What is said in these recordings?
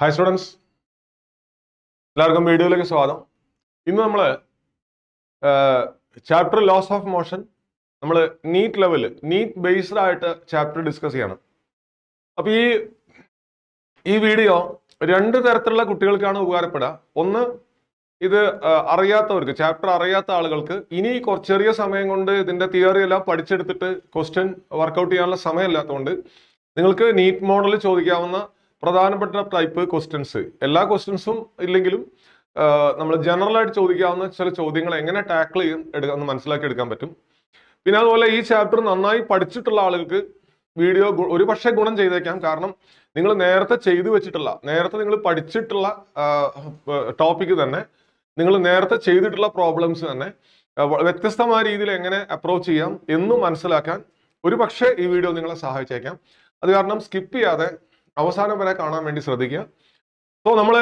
Hi students എല്ലാവർക്കും വീഡിയോയിലേക്ക് സ്വാഗതം ഇന്ന് നമ്മൾ ചാപ്റ്റർ ലോസ് ഓഫ് മോഷൻ നമ്മൾ നീറ്റ് ലെവൽ നീറ്റ് ബേസ്ഡ് ആയിട്ട് ചാപ്റ്റർ ഡിസ്കസ് ചെയ്യണം അപ്പോൾ ഈ ഈ വീഡിയോ രണ്ട് തരത്തിലുള്ള കുട്ടികൾക്കാണ് ഉപകാരപ്പെടുക ഒന്ന് ഇത് അറിയാത്തവർക്ക് ചാപ്റ്റർ അറിയാത്ത ആളുകൾക്ക് ഇനി കുറച്ച് ചെറിയ സമയം കൊണ്ട് ഇതിൻ്റെ തിയറി എല്ലാം പഠിച്ചെടുത്തിട്ട് ക്വസ്റ്റ്യൻ വർക്കൗട്ട് ചെയ്യാനുള്ള സമയമില്ലാത്തതുകൊണ്ട് നിങ്ങൾക്ക് നീറ്റ് മോഡൽ ചോദിക്കാവുന്ന പ്രധാനപ്പെട്ട ടൈപ്പ് ക്വസ്റ്റ്യൻസ് എല്ലാ ക്വസ്റ്റ്യൻസും ഇല്ലെങ്കിലും നമ്മൾ ജനറൽ ആയിട്ട് ചോദിക്കാവുന്ന ചില ചോദ്യങ്ങൾ എങ്ങനെ ടാക്കിൾ ചെയ്യും എന്ന് മനസ്സിലാക്കി എടുക്കാൻ പറ്റും പിന്നെ അതുപോലെ ഈ ചാപ്റ്റർ നന്നായി പഠിച്ചിട്ടുള്ള ആളുകൾക്ക് വീഡിയോ ഒരു പക്ഷേ ഗുണം ചെയ്തേക്കാം കാരണം നിങ്ങൾ നേരത്തെ ചെയ്തു വെച്ചിട്ടുള്ള നേരത്തെ നിങ്ങൾ പഠിച്ചിട്ടുള്ള ടോപ്പിക്ക് തന്നെ നിങ്ങൾ നേരത്തെ ചെയ്തിട്ടുള്ള പ്രോബ്ലംസ് തന്നെ വ്യത്യസ്തമായ രീതിയിൽ എങ്ങനെ അപ്രോച്ച് ചെയ്യാം എന്നും മനസ്സിലാക്കാൻ ഒരു പക്ഷേ ഈ വീഡിയോ നിങ്ങളെ സഹായിച്ചേക്കാം അത് കാരണം സ്കിപ്പ് ചെയ്യാതെ അവസാനം വരെ കാണാൻ വേണ്ടി ശ്രദ്ധിക്കുക സോ നമ്മൾ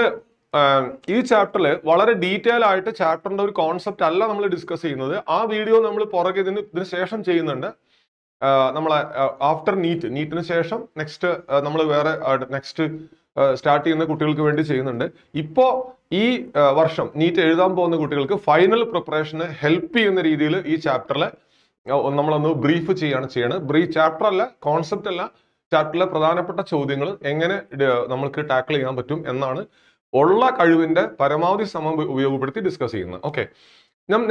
ഈ ചാപ്റ്ററിൽ വളരെ ഡീറ്റെയിൽ ആയിട്ട് ചാപ്റ്ററിന്റെ ഒരു കോൺസെപ്റ്റ് അല്ല നമ്മൾ ഡിസ്കസ് ചെയ്യുന്നത് ആ വീഡിയോ നമ്മൾ പുറകെ ഇതിന് ഇതിന് ശേഷം ചെയ്യുന്നുണ്ട് നമ്മളെ ആഫ്റ്റർ നീറ്റ് നീറ്റിന് ശേഷം നെക്സ്റ്റ് നമ്മൾ വേറെ നെക്സ്റ്റ് സ്റ്റാർട്ട് ചെയ്യുന്ന കുട്ടികൾക്ക് വേണ്ടി ചെയ്യുന്നുണ്ട് ഇപ്പോൾ ഈ വർഷം നീറ്റ് എഴുതാൻ പോകുന്ന കുട്ടികൾക്ക് ഫൈനൽ പ്രിപ്പറേഷന് ഹെൽപ്പ് ചെയ്യുന്ന രീതിയിൽ ഈ ചാപ്റ്ററിൽ നമ്മളൊന്ന് ബ്രീഫ് ചെയ്യാണ് ചെയ്യണത് ബ്രീഫ് ചാപ്റ്റർ അല്ല കോൺസെപ്റ്റ് അല്ല ചാപ്റ്ററിലെ പ്രധാനപ്പെട്ട ചോദ്യങ്ങൾ എങ്ങനെ നമ്മൾക്ക് ടാക്കിൾ ചെയ്യാൻ പറ്റും എന്നാണ് ഉള്ള കഴിവിന്റെ പരമാവധി സമയം ഉപയോഗപ്പെടുത്തി ഡിസ്കസ് ചെയ്യുന്നത് ഓക്കെ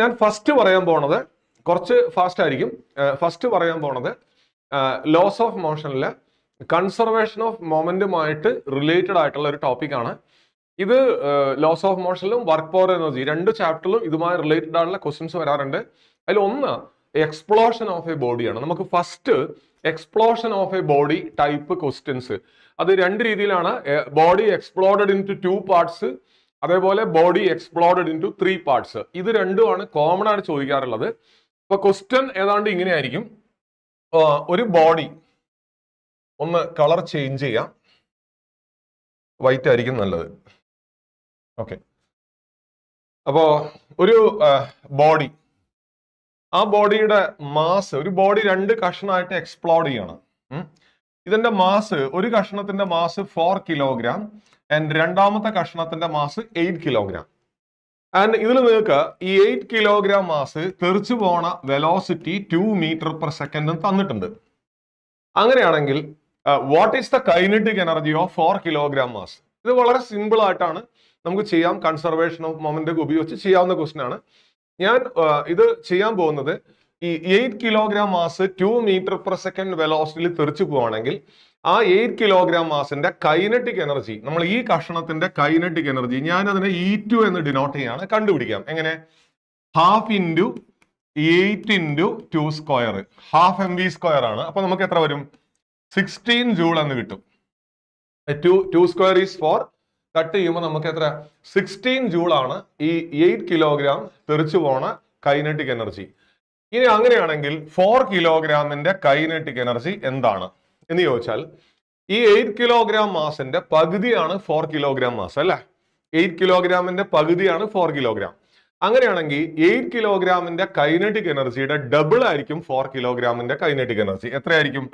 ഞാൻ ഫസ്റ്റ് പറയാൻ പോണത് കുറച്ച് ഫാസ്റ്റ് ആയിരിക്കും ഫസ്റ്റ് പറയാൻ പോണത് ലോസ് ഓഫ് മോഷനിലെ കൺസർവേഷൻ ഓഫ് മൊമെന്റുമായിട്ട് റിലേറ്റഡ് ആയിട്ടുള്ള ഒരു ആണ് ഇത് ലോസ് ഓഫ് മോഷനിലും വർക്ക് പവർ എനർജി രണ്ട് ചാപ്റ്ററിലും ഇതുമായി റിലേറ്റഡ് ആയിട്ടുള്ള ക്വസ്റ്റ്യൻസ് വരാറുണ്ട് അതിൽ ഒന്ന് എക്സ്പ്ലോഷൻ ഓഫ് എ ബോഡിയാണ് നമുക്ക് first explosion of a body type questions അത് രണ്ട് രീതിയിലാണ് body exploded into two parts അതേപോലെ body exploded into three parts ഇത് രണ്ടുമാണ് കോമൺ ആണ് ചോദിക്കാറുള്ളത് ഇപ്പൊ ക്വസ്റ്റ്യൻ ഏതാണ്ട് ഇങ്ങനെയായിരിക്കും ഒരു ബോഡി ഒന്ന് കളർ ചേഞ്ച് ചെയ്യാം വൈറ്റ് ആയിരിക്കും നല്ലത് ഓക്കെ അപ്പോൾ ഒരു ബോഡി ആ ബോഡിയുടെ മാസ് ഒരു ബോഡി രണ്ട് കഷ്ണമായിട്ട് എക്സ്പ്ലോഡ് ചെയ്യണം ഇതിന്റെ മാസ് ഒരു കഷ്ണത്തിന്റെ മാസ് ഫോർ കിലോഗ്രാം ആൻഡ് രണ്ടാമത്തെ കഷ്ണത്തിന്റെ മാസ് എയ്റ്റ് കിലോഗ്രാം ആൻഡ് ഇതിൽ നിങ്ങൾക്ക് ഈ എയ്റ്റ് കിലോഗ്രാം മാസ് തെറിച്ചു പോണ velocity two metre per second തന്നിട്ടുണ്ട് അങ്ങനെയാണെങ്കിൽ what is the kinetic energy of four kilogram mass ഇത് വളരെ സിമ്പിൾ ആയിട്ടാണ് നമുക്ക് ചെയ്യാം കൺസർവേഷൻ ഓഫ് മൊമെന്റ് ഉപയോഗിച്ച് ചെയ്യാവുന്ന ക്വസ്റ്റ്യൻ ആണ് ഞാൻ ഇത് ചെയ്യാൻ പോകുന്നത് ഈ eight kilogram mass two metre per second വെലോസിറ്റിയിൽ തെറിച്ചു പോവാണെങ്കിൽ ആ എയ്റ്റ് കിലോഗ്രാം മാസിന്റെ കൈനറ്റിക് എനർജി നമ്മൾ ഈ കഷണത്തിന്റെ കൈനറ്റിക് എനർജി ഞാൻ അതിനെ ഇ ടു എന്ന് ഡിനോട്ട് ചെയ്യാണ് കണ്ടുപിടിക്കാം എങ്ങനെ half into eight into two square half M V square ആണ് അപ്പൊ നമുക്ക് എത്ര വരും സിക്സ്റ്റീൻ ജൂൾ എന്ന് കിട്ടും two two square is four cut ചെയ്യുമ്പോൾ നമുക്ക് എത്ര സിക്സ്റ്റീൻ ജൂൾ ആണ് ഈ എയ്റ്റ് കിലോഗ്രാം തെറിച്ചു പോണ കൈനറ്റിക് എനർജി ഇനി അങ്ങനെയാണെങ്കിൽ ഫോർ കിലോഗ്രാമിന്റെ കൈനറ്റിക് എനർജി എന്താണ് എന്ന് ചോദിച്ചാൽ ഈ എയ്റ്റ് കിലോഗ്രാം മാസിന്റെ പകുതിയാണ് ഫോർ കിലോഗ്രാം മാസ് അല്ലേ എയ്റ്റ് കിലോഗ്രാമിന്റെ പകുതിയാണ് ഫോർ കിലോഗ്രാം അങ്ങനെയാണെങ്കിൽ എയ്റ്റ് കിലോഗ്രാമിന്റെ കൈനറ്റിക് എനർജിയുടെ ഡബിൾ ആയിരിക്കും ഫോർ കിലോഗ്രാമിന്റെ കൈനറ്റിക് എനർജി എത്രയായിരിക്കും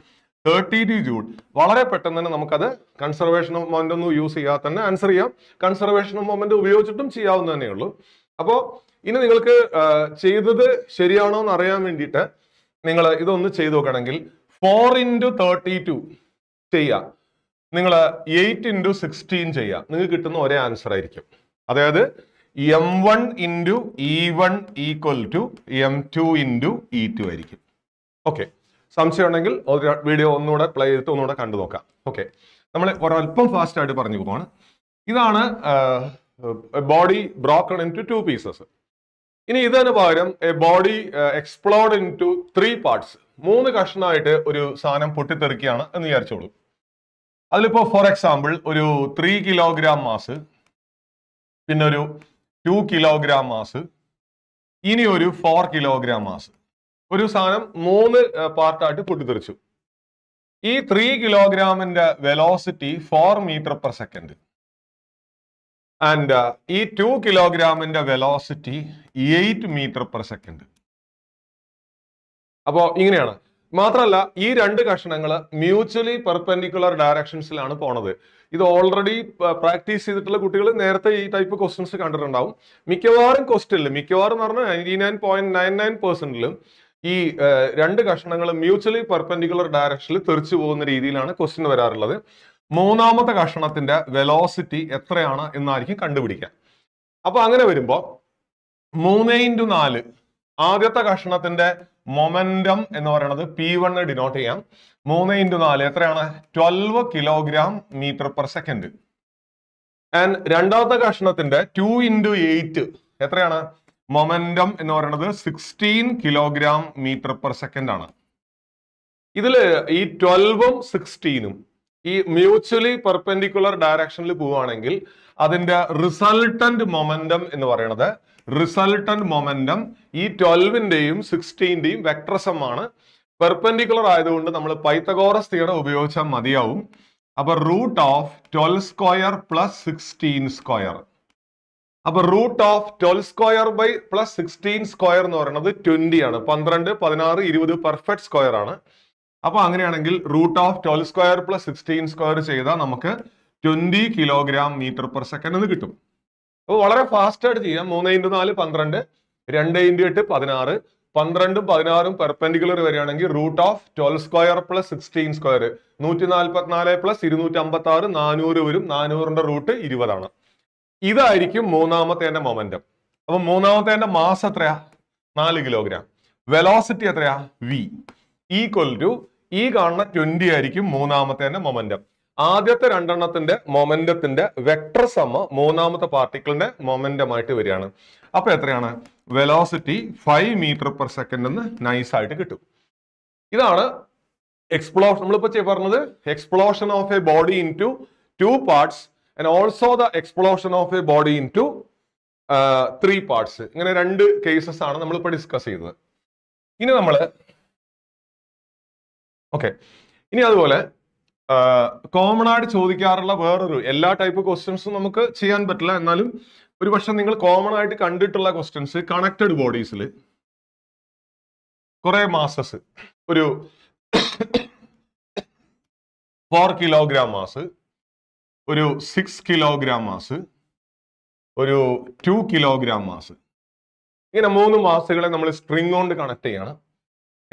തേർട്ടി ജൂൺ വളരെ പെട്ടെന്ന് തന്നെ നമുക്കത് കൺസർവേഷൻ ഓഫ് മൊമെന്റ് ഒന്നും യൂസ് ചെയ്യാതെ തന്നെ ആൻസർ ചെയ്യാം കൺസർവേഷൻ ഓഫ് മൊമെന്റ് ഉപയോഗിച്ചിട്ടും ചെയ്യാവുന്ന ഉള്ളൂ അപ്പോൾ ഇനി നിങ്ങൾക്ക് ചെയ്തത് ശരിയാണോ എന്ന് അറിയാൻ വേണ്ടിയിട്ട് നിങ്ങൾ ഇതൊന്ന് ചെയ്തു നോക്കണമെങ്കിൽ ഫോർ ഇൻറ്റു തേർട്ടി ടു ചെയ്യുക നിങ്ങൾ എയ്റ്റ് ഇൻറ്റു സിക്സ്റ്റീൻ ചെയ്യുക നിങ്ങൾക്ക് കിട്ടുന്ന ഒരേ ആൻസർ ആയിരിക്കും അതായത് M one into E one equal to M two into E two ആയിരിക്കും ഓക്കെ സംശയം ഉണ്ടെങ്കിൽ വീഡിയോ ഒന്നുകൂടെ പ്ലേ ചെയ്തിട്ട് ഒന്നുകൂടെ കണ്ടു നോക്കാം ഓക്കെ നമ്മൾ ഒരല്പം ഫാസ്റ്റ് ആയിട്ട് പറഞ്ഞു പോവാണ് ഇതാണ് body broken into two pieces ഇനി ഇതിന് പകരം a body exploded into three parts മൂന്ന് കഷ്ണമായിട്ട് ഒരു സാധനം പൊട്ടിത്തെറിക്കുകയാണ് എന്ന് വിചാരിച്ചോളൂ അതിലിപ്പോ ഫോർ എക്സാമ്പിൾ ഒരു ത്രീ കിലോഗ്രാം മാസ് പിന്നെ ഒരു ടു കിലോഗ്രാം മാസ് ഇനി ഒരു ഫോർ കിലോഗ്രാം മാസ് ഒരു സാധനം മൂന്ന് പാർട്ടായിട്ട് പൊട്ടിത്തെറിച്ചു ഈ ത്രീ കിലോഗ്രാമിന്റെ velocity four metre per second and ഈ ടു കിലോഗ്രാമിന്റെ velocity eight metre per second അപ്പോൾ ഇങ്ങനെയാണ് മാത്രമല്ല ഈ രണ്ട് കഷണങ്ങൾ മ്യൂച്വലി പെർപെൻഡിക്കുലർ ഡയറക്ഷൻസിലാണ് പോണത് ഇത് ഓൾറെഡി പ്രാക്ടീസ് ചെയ്തിട്ടുള്ള കുട്ടികൾ നേരത്തെ ഈ ടൈപ്പ് ക്വസ്റ്റ്യൻസ് കണ്ടിട്ടുണ്ടാവും മിക്കവാറും ക്വസ്റ്റ്യനിൽ മിക്കവാറും പറഞ്ഞാൽ ninety nine point nine nine പെർസെന്റിലും ഈ രണ്ട് കഷ്ണങ്ങൾ മ്യൂച്വലി പെർപെൻഡിക്കുലർ ഡയറക്ഷനിൽ തെറിച്ചു പോകുന്ന രീതിയിലാണ് ക്വസ്റ്റ്യൻ വരാറുള്ളത് മൂന്നാമത്തെ കഷ്ണത്തിന്റെ വെലോസിറ്റി എത്രയാണ് എന്നായിരിക്കും കണ്ടുപിടിക്കുക അപ്പൊ അങ്ങനെ വരുമ്പോൾ മൂന്ന് ഇൻറ്റു നാല് ആദ്യത്തെ കഷ്ണത്തിന്റെ മൊമെന്റം എന്ന് പറയുന്നത് പി വണ് ഡിനോട്ട് ചെയ്യാം മൂന്ന് ഇൻറ്റു നാല് എത്രയാണ് twelve kilogram metre per second and രണ്ടാമത്തെ കഷ്ണത്തിന്റെ ടു ഇൻറ്റു എയ്റ്റ് എത്രയാണ് മൊമെന്റം എന്ന് പറയുന്നത് sixteen kilogram metre per second ആണ് ഇതിൽ ഈ ട്വൽവും സിക്സ്റ്റീനും ഈ മ്യൂച്വലി പെർപെൻഡിക്കുലർ ഡയറക്ഷനിൽ പോവുകയാണെങ്കിൽ അതിന്റെ റിസൾട്ടന്റ് മൊമെന്റം എന്ന് പറയുന്നത് റിസൾട്ടന്റ് മൊമെന്റം ഈ ട്വൽവിന്റെയും സിക്സ്റ്റീൻറെയും വെക്ട്രസം ആണ് പെർപെൻഡിക്കുലർ ആയതുകൊണ്ട് നമ്മൾ പൈത്തഗോറസ് തിയറം ഉപയോഗിച്ചാൽ മതിയാവും അപ്പൊ root of twelve square plus sixteen square അപ്പൊ root of twelve square by plus sixteen square എന്ന് പറയുന്നത് ട്വന്റി ആണ് പന്ത്രണ്ട് പതിനാറ് ഇരുപത് പെർഫെക്റ്റ് സ്ക്വയർ ആണ് അപ്പൊ അങ്ങനെയാണെങ്കിൽ root of twelve square plus sixteen square ചെയ്താൽ നമുക്ക് twenty kilogram metre per second എന്ന് കിട്ടും അപ്പൊ വളരെ ഫാസ്റ്റ് ആയിട്ട് ചെയ്യാം മൂന്ന് ഇൻറ്റു നാല് പന്ത്രണ്ട് രണ്ട് ഇൻറ്റു എട്ട് പതിനാറ് പന്ത്രണ്ടും പതിനാറും പെർപെൻഡിക്കുലർ വരികയാണെങ്കിൽ root of twelve square plus sixteen square നൂറ്റി നാൽപ്പത്തിനാല് പ്ലസ് ഇരുന്നൂറ്റി അമ്പത്തി ആറ് നാനൂറ് വരും നാനൂറിന്റെ റൂട്ട് ഇരുപതാണ് ഇതായിരിക്കും എന്റെ മൊമെന്റം അപ്പൊ എന്റെ മാസ് എത്രയാ നാല് കിലോഗ്രാം വെലോസിറ്റി എത്രയാ വി ഈക്വൽ ടു ഈ കാണുന്ന ട്വന്റി ആയിരിക്കും എന്റെ മൊമെന്റം ആദ്യത്തെ രണ്ടെണ്ണത്തിന്റെ മൊമെന്റത്തിന്റെ വെക്ടർ സമ മൂന്നാമത്തെ പാർട്ടിക്കിളിന്റെ മൊമെന്റം ആയിട്ട് വരികയാണ് അപ്പൊ എത്രയാണ് velocity five metre per second എന്ന് നൈസായിട്ട് കിട്ടും ഇതാണ് എക്സ്പ്ലോഷൻ നമ്മളിപ്പോ പറഞ്ഞത് explosion of a body into two parts and also the explosion of a body into three parts ഇങ്ങനെ രണ്ട് കേസസ് ആണ് നമ്മളിപ്പോൾ ഡിസ്കസ് ചെയ്തത് ഇനി നമ്മൾ ഓക്കെ ഇനി അതുപോലെ കോമൺ uh, ആയിട്ട് ചോദിക്കാറുള്ള വേറൊരു എല്ലാ ടൈപ്പ് ക്വസ്റ്റ്യൻസും നമുക്ക് ചെയ്യാൻ പറ്റില്ല എന്നാലും ഒരു പക്ഷെ നിങ്ങൾ കോമൺ ആയിട്ട് കണ്ടിട്ടുള്ള ക്വസ്റ്റ്യൻസ് കണക്റ്റഡ് ബോഡീസിൽ കുറെ മാസസ് ഒരു ഫോർ കിലോഗ്രാം മാസ് ഒരു സിക്സ് കിലോഗ്രാം മാസ് ഒരു ടു കിലോഗ്രാം മാസ് ഇങ്ങനെ മൂന്ന് മാസുകളെ നമ്മൾ സ്പ്രിങ് കൊണ്ട് കണക്ട് ചെയ്യണം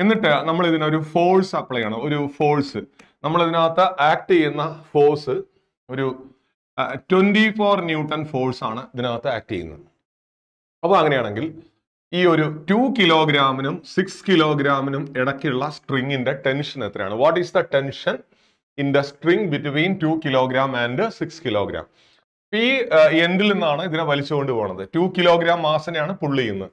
എന്നിട്ട് നമ്മൾ ഇതിനൊരു ഫോഴ്സ് അപ്ലൈ ചെയ്യണം ഒരു ഫോഴ്സ് നമ്മൾ ഇതിനകത്ത് ആക്ട് ചെയ്യുന്ന ഫോഴ്സ് ഒരു ട്വന്റി ഫോർ ന്യൂട്ടൺ ഫോഴ്സ് ആണ് ഇതിനകത്ത് ആക്ട് ചെയ്യുന്നത് അപ്പോൾ അങ്ങനെയാണെങ്കിൽ ഈ ഒരു ടു കിലോഗ്രാമിനും സിക്സ് കിലോഗ്രാമിനും ഇടയ്ക്കുള്ള സ്ട്രിങ്ങിന്റെ ടെൻഷൻ എത്രയാണ് what is the tension in the string between two kilogram and six kilogram ഈ എൻഡിൽ നിന്നാണ് ഇതിനെ വലിച്ചുകൊണ്ട് പോകുന്നത് ടു കിലോഗ്രാം മാസിനെയാണ് പുള്ള് ചെയ്യുന്നത്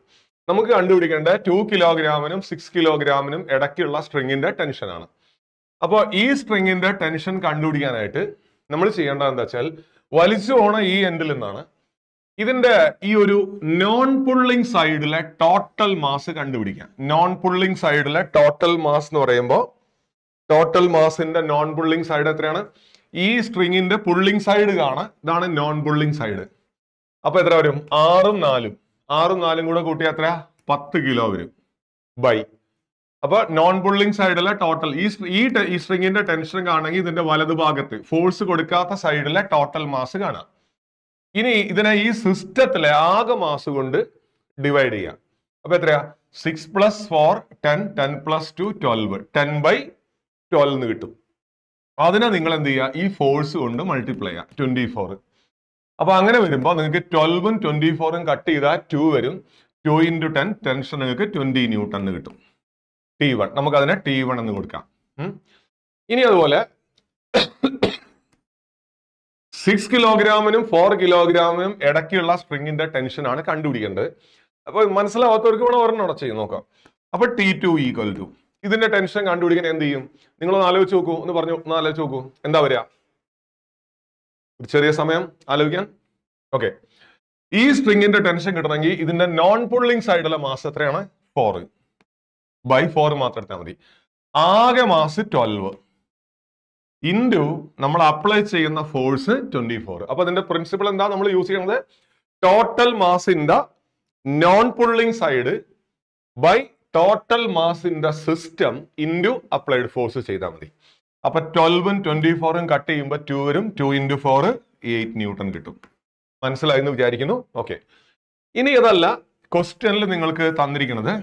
നമുക്ക് കണ്ടുപിടിക്കേണ്ട ടു കിലോഗ്രാമിനും സിക്സ് കിലോഗ്രാമിനും ഇടയ്ക്കുള്ള സ്ട്രിങ്ങിന്റെ ടെൻഷനാണ് അപ്പോൾ ഈ സ്ട്രിങ്ങിന്റെ ടെൻഷൻ കണ്ടുപിടിക്കാനായിട്ട് നമ്മൾ ചെയ്യേണ്ടത് എന്താ വെച്ചാൽ വലിച്ചു പോണ ഈ എൻഡിൽ നിന്നാണ് ഇതിന്റെ ഈ ഒരു നോൺ പുള്ളിങ് സൈഡിലെ ടോട്ടൽ മാസ് കണ്ടുപിടിക്കാം നോൺ പുള്ളിങ് സൈഡിലെ ടോട്ടൽ മാസ് എന്ന് പറയുമ്പോൾ ടോട്ടൽ മാസിന്റെ നോൺ പുള്ളിംഗ് സൈഡ് എത്രയാണ് ഈ സ്ട്രിങ്ങിന്റെ പുള്ളിംഗ് സൈഡ് കാണാം ഇതാണ് നോൺ പുള്ളിംഗ് സൈഡ് അപ്പൊ എത്ര വരും ആറും നാലും ആറും നാലും കൂടെ കൂട്ടിയാൽ എത്ര പത്ത് കിലോ വരും ബൈ അപ്പൊ നോൺ പുള്ളിംഗ് സൈഡിലെ ടോട്ടൽ ഈ ഈ സ്ട്രിങ്ങിന്റെ ടെൻഷൻ കാണണമെങ്കിൽ ഇതിന്റെ വലതുഭാഗത്ത് ഫോഴ്സ് കൊടുക്കാത്ത സൈഡിലെ ടോട്ടൽ മാസ് കാണാം ഇനി ഇതിനെ ഈ സിസ്റ്റത്തിലെ ആകെ മാസ് കൊണ്ട് ഡിവൈഡ് ചെയ്യാം അപ്പൊ എത്രയാ six plus four ten ten plus two twelve ten by twelve എന്ന് കിട്ടും അതിനെ നിങ്ങൾ എന്ത് ചെയ്യുക ഈ ഫോഴ്സ് കൊണ്ട് മൾട്ടിപ്ലൈ ചെയ്യുക ട്വന്റി ഫോർ അപ്പൊ അങ്ങനെ വരുമ്പോൾ നിങ്ങൾക്ക് ട്വൽവും ട്വന്റി ഫോറും കട്ട് ചെയ്താൽ ടു വരും ടു ഇൻറ്റു ടെൻ ടെൻഷൻ നിങ്ങൾക്ക് ട്വന്റി ന്യൂട്ടൺ എന്ന് കിട്ടും ടി വൺ നമുക്ക് അതിനെ ടി വൺ എന്ന് കൊടുക്കാം ഇനി അതുപോലെ സിക്സ് കിലോഗ്രാമിനും ഫോർ കിലോഗ്രാമിനും ഇടയ്ക്കുള്ള സ്പ്രിങ്ങിന്റെ ടെൻഷനാണ് കണ്ടുപിടിക്കേണ്ടത് അപ്പോൾ മനസ്സിലാവാത്തവർക്ക് ഇവിടെ ഒരെണ്ണം ചെയ്ത് നോക്കാം അപ്പോൾ ടി ടു ഈക്വൽ ടു ഇതിന്റെ ടെൻഷൻ കണ്ടുപിടിക്കാൻ എന്ത് ചെയ്യും നിങ്ങളൊന്ന് ആലോചിച്ച് നോക്കൂ എന്ന് പറഞ്ഞു ഒന്ന് ആലോചിച്ച് നോക്കൂ എന്താ വരിക ഒരു ചെറിയ സമയം ആലോചിക്കാൻ ഓക്കെ ഈ സ്ട്രിങ്ങിന്റെ ടെൻഷൻ കിട്ടണമെങ്കിൽ ഇതിന്റെ നോൺ പുള്ളിങ് സൈഡുള്ള മാസ് എത്രയാണ് ഫോർ ബൈ ഫോർ മാത്രം എടുത്താൽ മതി ആകെ മാസ് ട്വൽവ് ഇൻഡു നമ്മൾ അപ്ലൈ ചെയ്യുന്ന ഫോഴ്സ് ട്വന്റി ഫോർ അപ്പൊ അതിന്റെ പ്രിൻസിപ്പൾ എന്താ നമ്മൾ യൂസ് ചെയ്യുന്നത് ടോട്ടൽ മാസിന്റെ non pulling side by total mass in the system into applied force ചെയ്താൽ മതി അപ്പൊ ട്വൽവും ട്വന്റി ഫോറും കട്ട് ചെയ്യുമ്പോൾ ടു വരും two into four eight newton കിട്ടും മനസ്സിലായി എന്ന് വിചാരിക്കുന്നു ഓക്കെ ഇനി അതല്ല ക്വസ്റ്റ്യനിൽ നിങ്ങൾക്ക് തന്നിരിക്കുന്നത്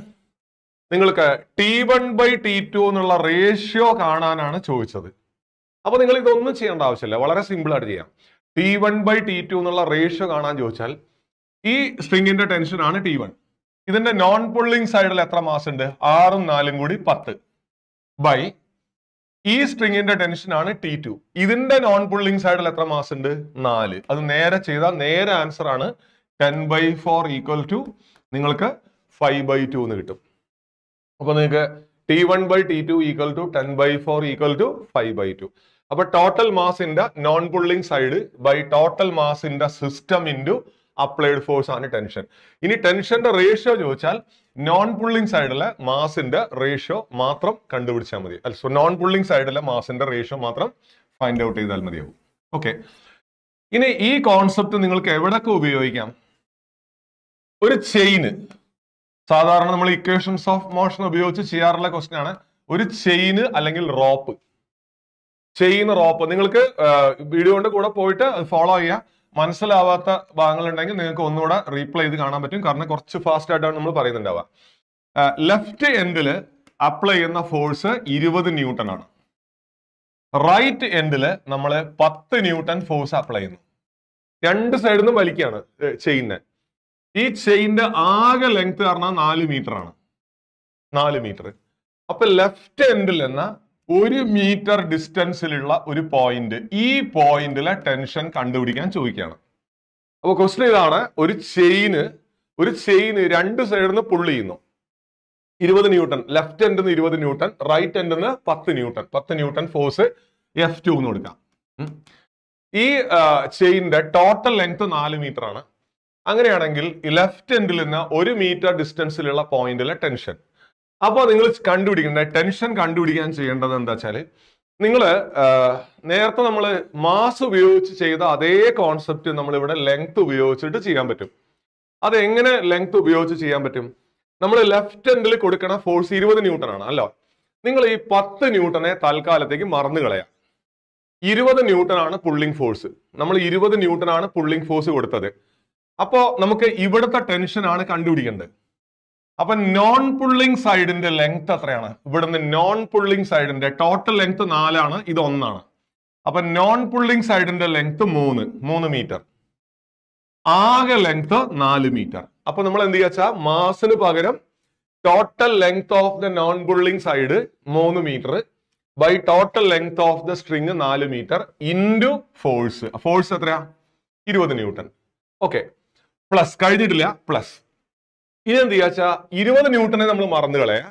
നിങ്ങൾക്ക് T one by T two എന്നുള്ള റേഷ്യോ കാണാനാണ് ചോദിച്ചത് അപ്പോൾ നിങ്ങൾ ഇതൊന്നും ചെയ്യേണ്ട ആവശ്യമില്ല വളരെ സിമ്പിൾ ആയിട്ട് ചെയ്യാം T one by T two എന്നുള്ള റേഷ്യോ കാണാൻ ചോദിച്ചാൽ ഈ സ്ട്രിങ്ങിന്റെ ടെൻഷനാണ് ടി വൺ ഇതിന്റെ നോൺ പുള്ളിംഗ് സൈഡിൽ എത്ര മാസ് ഉണ്ട് ആറും നാലും കൂടി പത്ത് ബൈ ഈ സ്ട്രിങ്ങിന്റെ ടെൻഷൻ ആണ് ടി ടു ഇതിന്റെ നോൺ പുള്ളിംഗ് സൈഡിൽ എത്ര മാസ് ഉണ്ട് നാല് അത് നേരെ ചെയ്ത നേരെ ആൻസർ ആണ് ten by four equal to നിങ്ങൾക്ക് ഫൈവ് ബൈ ടു എന്ന് കിട്ടും അപ്പൊ നിങ്ങൾക്ക് T one by T two equal to ten by four equal to five by two അപ്പൊ ടോട്ടൽ മാസിന്റെ non pulling side by total മാസിന്റെ സിസ്റ്റം ഇൻറ്റു അപ്ലൈഡ് ഫോഴ്സ് ആണ് tension ഇനി ടെൻഷന്റെ റേഷ്യോ ചോദിച്ചാൽ നോൺ പുള്ളിംഗ് സൈഡിലെ മാസിന്റെ റേഷ്യോ മാത്രം കണ്ടുപിടിച്ചാൽ മതി സോ നോൺ പുള്ളിംഗ് സൈഡിലെ മാസിന്റെ റേഷ്യോ മാത്രം ഫൈൻഡ് ഔട്ട് ചെയ്താൽ മതിയാവും ഓക്കെ ഇനി ഈ കോൺസെപ്റ്റ് നിങ്ങൾക്ക് എവിടൊക്കെ ഉപയോഗിക്കാം ഒരു ചെയിന് സാധാരണ നമ്മൾ ഇക്വേഷൻസ് ഓഫ് മോഷൻ ഉപയോഗിച്ച് ചെയ്യാറുള്ള ക്വസ്റ്റ്യൻ ആണ് ഒരു ചെയിന് അല്ലെങ്കിൽ റോപ്പ് ചെയിൻ റോപ്പ് നിങ്ങൾക്ക് കൊണ്ട് കൂടെ പോയിട്ട് അത് ഫോളോ ചെയ്യാം മനസ്സിലാവാത്ത ഭാഗങ്ങളുണ്ടെങ്കിൽ നിങ്ങൾക്ക് ഒന്നുകൂടെ റീപ്ലൈ ചെയ്ത് കാണാൻ പറ്റും കാരണം കുറച്ച് ഫാസ്റ്റ് ആയിട്ടാണ് നമ്മൾ പറയുന്നുണ്ടാവുക ലെഫ്റ്റ് എൻഡിൽ അപ്ലൈ ചെയ്യുന്ന ഫോഴ്സ് ഇരുപത് ന്യൂട്ടൺ ആണ് റൈറ്റ് എൻഡിൽ നമ്മൾ പത്ത് ന്യൂട്ടൺ ഫോഴ്സ് അപ്ലൈ ചെയ്യുന്നു രണ്ട് സൈഡിൽ നിന്നും വലിക്കുകയാണ് ചെയിന് ഈ ചെയിന്റെ ആകെ ലെങ്ത് പറഞ്ഞാൽ നാല് മീറ്റർ ആണ് നാല് മീറ്റർ അപ്പൊ ലെഫ്റ്റ് എൻഡിൽ എന്ന ഒരു മീറ്റർ ഡിസ്റ്റൻസിലുള്ള ഒരു പോയിന്റ് ഈ പോയിന്റിലെ ടെൻഷൻ കണ്ടുപിടിക്കാൻ ചോദിക്കുകയാണ് അപ്പോൾ ക്വസ്റ്റൻ ഇതാണ് ഒരു ചെയിന് ഒരു ചെയിന് രണ്ട് സൈഡിൽ നിന്ന് പുള്ളി ചെയ്യുന്നു ഇരുപത് ന്യൂട്ടൺ ലെഫ്റ്റ് എൻഡിൽ നിന്ന് ഇരുപത് ന്യൂട്ടൺ റൈറ്റ് എൻഡിൽ നിന്ന് പത്ത് ന്യൂട്ടൺ പത്ത് ന്യൂട്ടൺ ഫോഴ്സ് എഫ് ടു എന്ന് കൊടുക്കാം ഈ ചെയിൻ്റെ ടോട്ടൽ ലെങ്ത് നാല് മീറ്റർ ആണ് അങ്ങനെയാണെങ്കിൽ ലെഫ്റ്റ് എൻഡിൽ നിന്ന് ഒരു മീറ്റർ ഡിസ്റ്റൻസിലുള്ള പോയിന്റിലെ ടെൻഷൻ അപ്പോൾ നിങ്ങൾ കണ്ടുപിടിക്കേണ്ട ടെൻഷൻ കണ്ടുപിടിക്കാൻ ചെയ്യേണ്ടത് എന്താ വെച്ചാൽ നിങ്ങൾ നേരത്തെ നമ്മൾ മാസ് ഉപയോഗിച്ച് ചെയ്ത അതേ കോൺസെപ്റ്റ് നമ്മൾ ഇവിടെ ലെങ്ത് ഉപയോഗിച്ചിട്ട് ചെയ്യാൻ പറ്റും അത് എങ്ങനെ ലെങ്ത് ഉപയോഗിച്ച് ചെയ്യാൻ പറ്റും നമ്മൾ ലെഫ്റ്റ് എൻഡിൽ കൊടുക്കണ ഫോഴ്സ് ഇരുപത് ന്യൂട്ടൺ ആണ് അല്ലോ നിങ്ങൾ ഈ പത്ത് ന്യൂട്ടനെ തൽക്കാലത്തേക്ക് മറന്നു കളയാം ഇരുപത് ന്യൂട്ടൺ ആണ് പുള്ളിംഗ് ഫോഴ്സ് നമ്മൾ ഇരുപത് ന്യൂട്ടൺ ആണ് പുള്ളിംഗ് ഫോഴ്സ് കൊടുത്തത് അപ്പോൾ നമുക്ക് ഇവിടുത്തെ ടെൻഷൻ ആണ് കണ്ടുപിടിക്കേണ്ടത് അപ്പൊ നോൺ പുള്ളിംഗ് സൈഡിന്റെ ലെങ്ത് എത്രയാണ് ഇവിടുന്ന് നോൺ പുള്ളിംഗ് സൈഡിന്റെ ടോട്ടൽ ലെങ്ത് നാലാണ് ഇത് ഒന്നാണ് അപ്പൊ നോൺ പുള്ളിംഗ് സൈഡിന്റെ ലെങ്ത് മൂന്ന് മൂന്ന് മീറ്റർ ആകെ ലെങ്ത് നാല് മീറ്റർ അപ്പൊ നമ്മൾ എന്ത് ചെയ്യാ മാസിന് പകരം total length of the non pulling side മൂന്ന് metre by total length of the string നാല് മീറ്റർ ഇൻറ്റു ഫോഴ്സ് ഫോഴ്സ് എത്രയാ ഇരുപത് ന്യൂട്ടൺ ഓക്കെ പ്ലസ് കഴിഞ്ഞിട്ടില്ല പ്ലസ് ഇനി എന്ത് ചെയ്യുക ഇരുപത് ന്യൂട്ടനെ നമ്മൾ മറന്നു കളയാ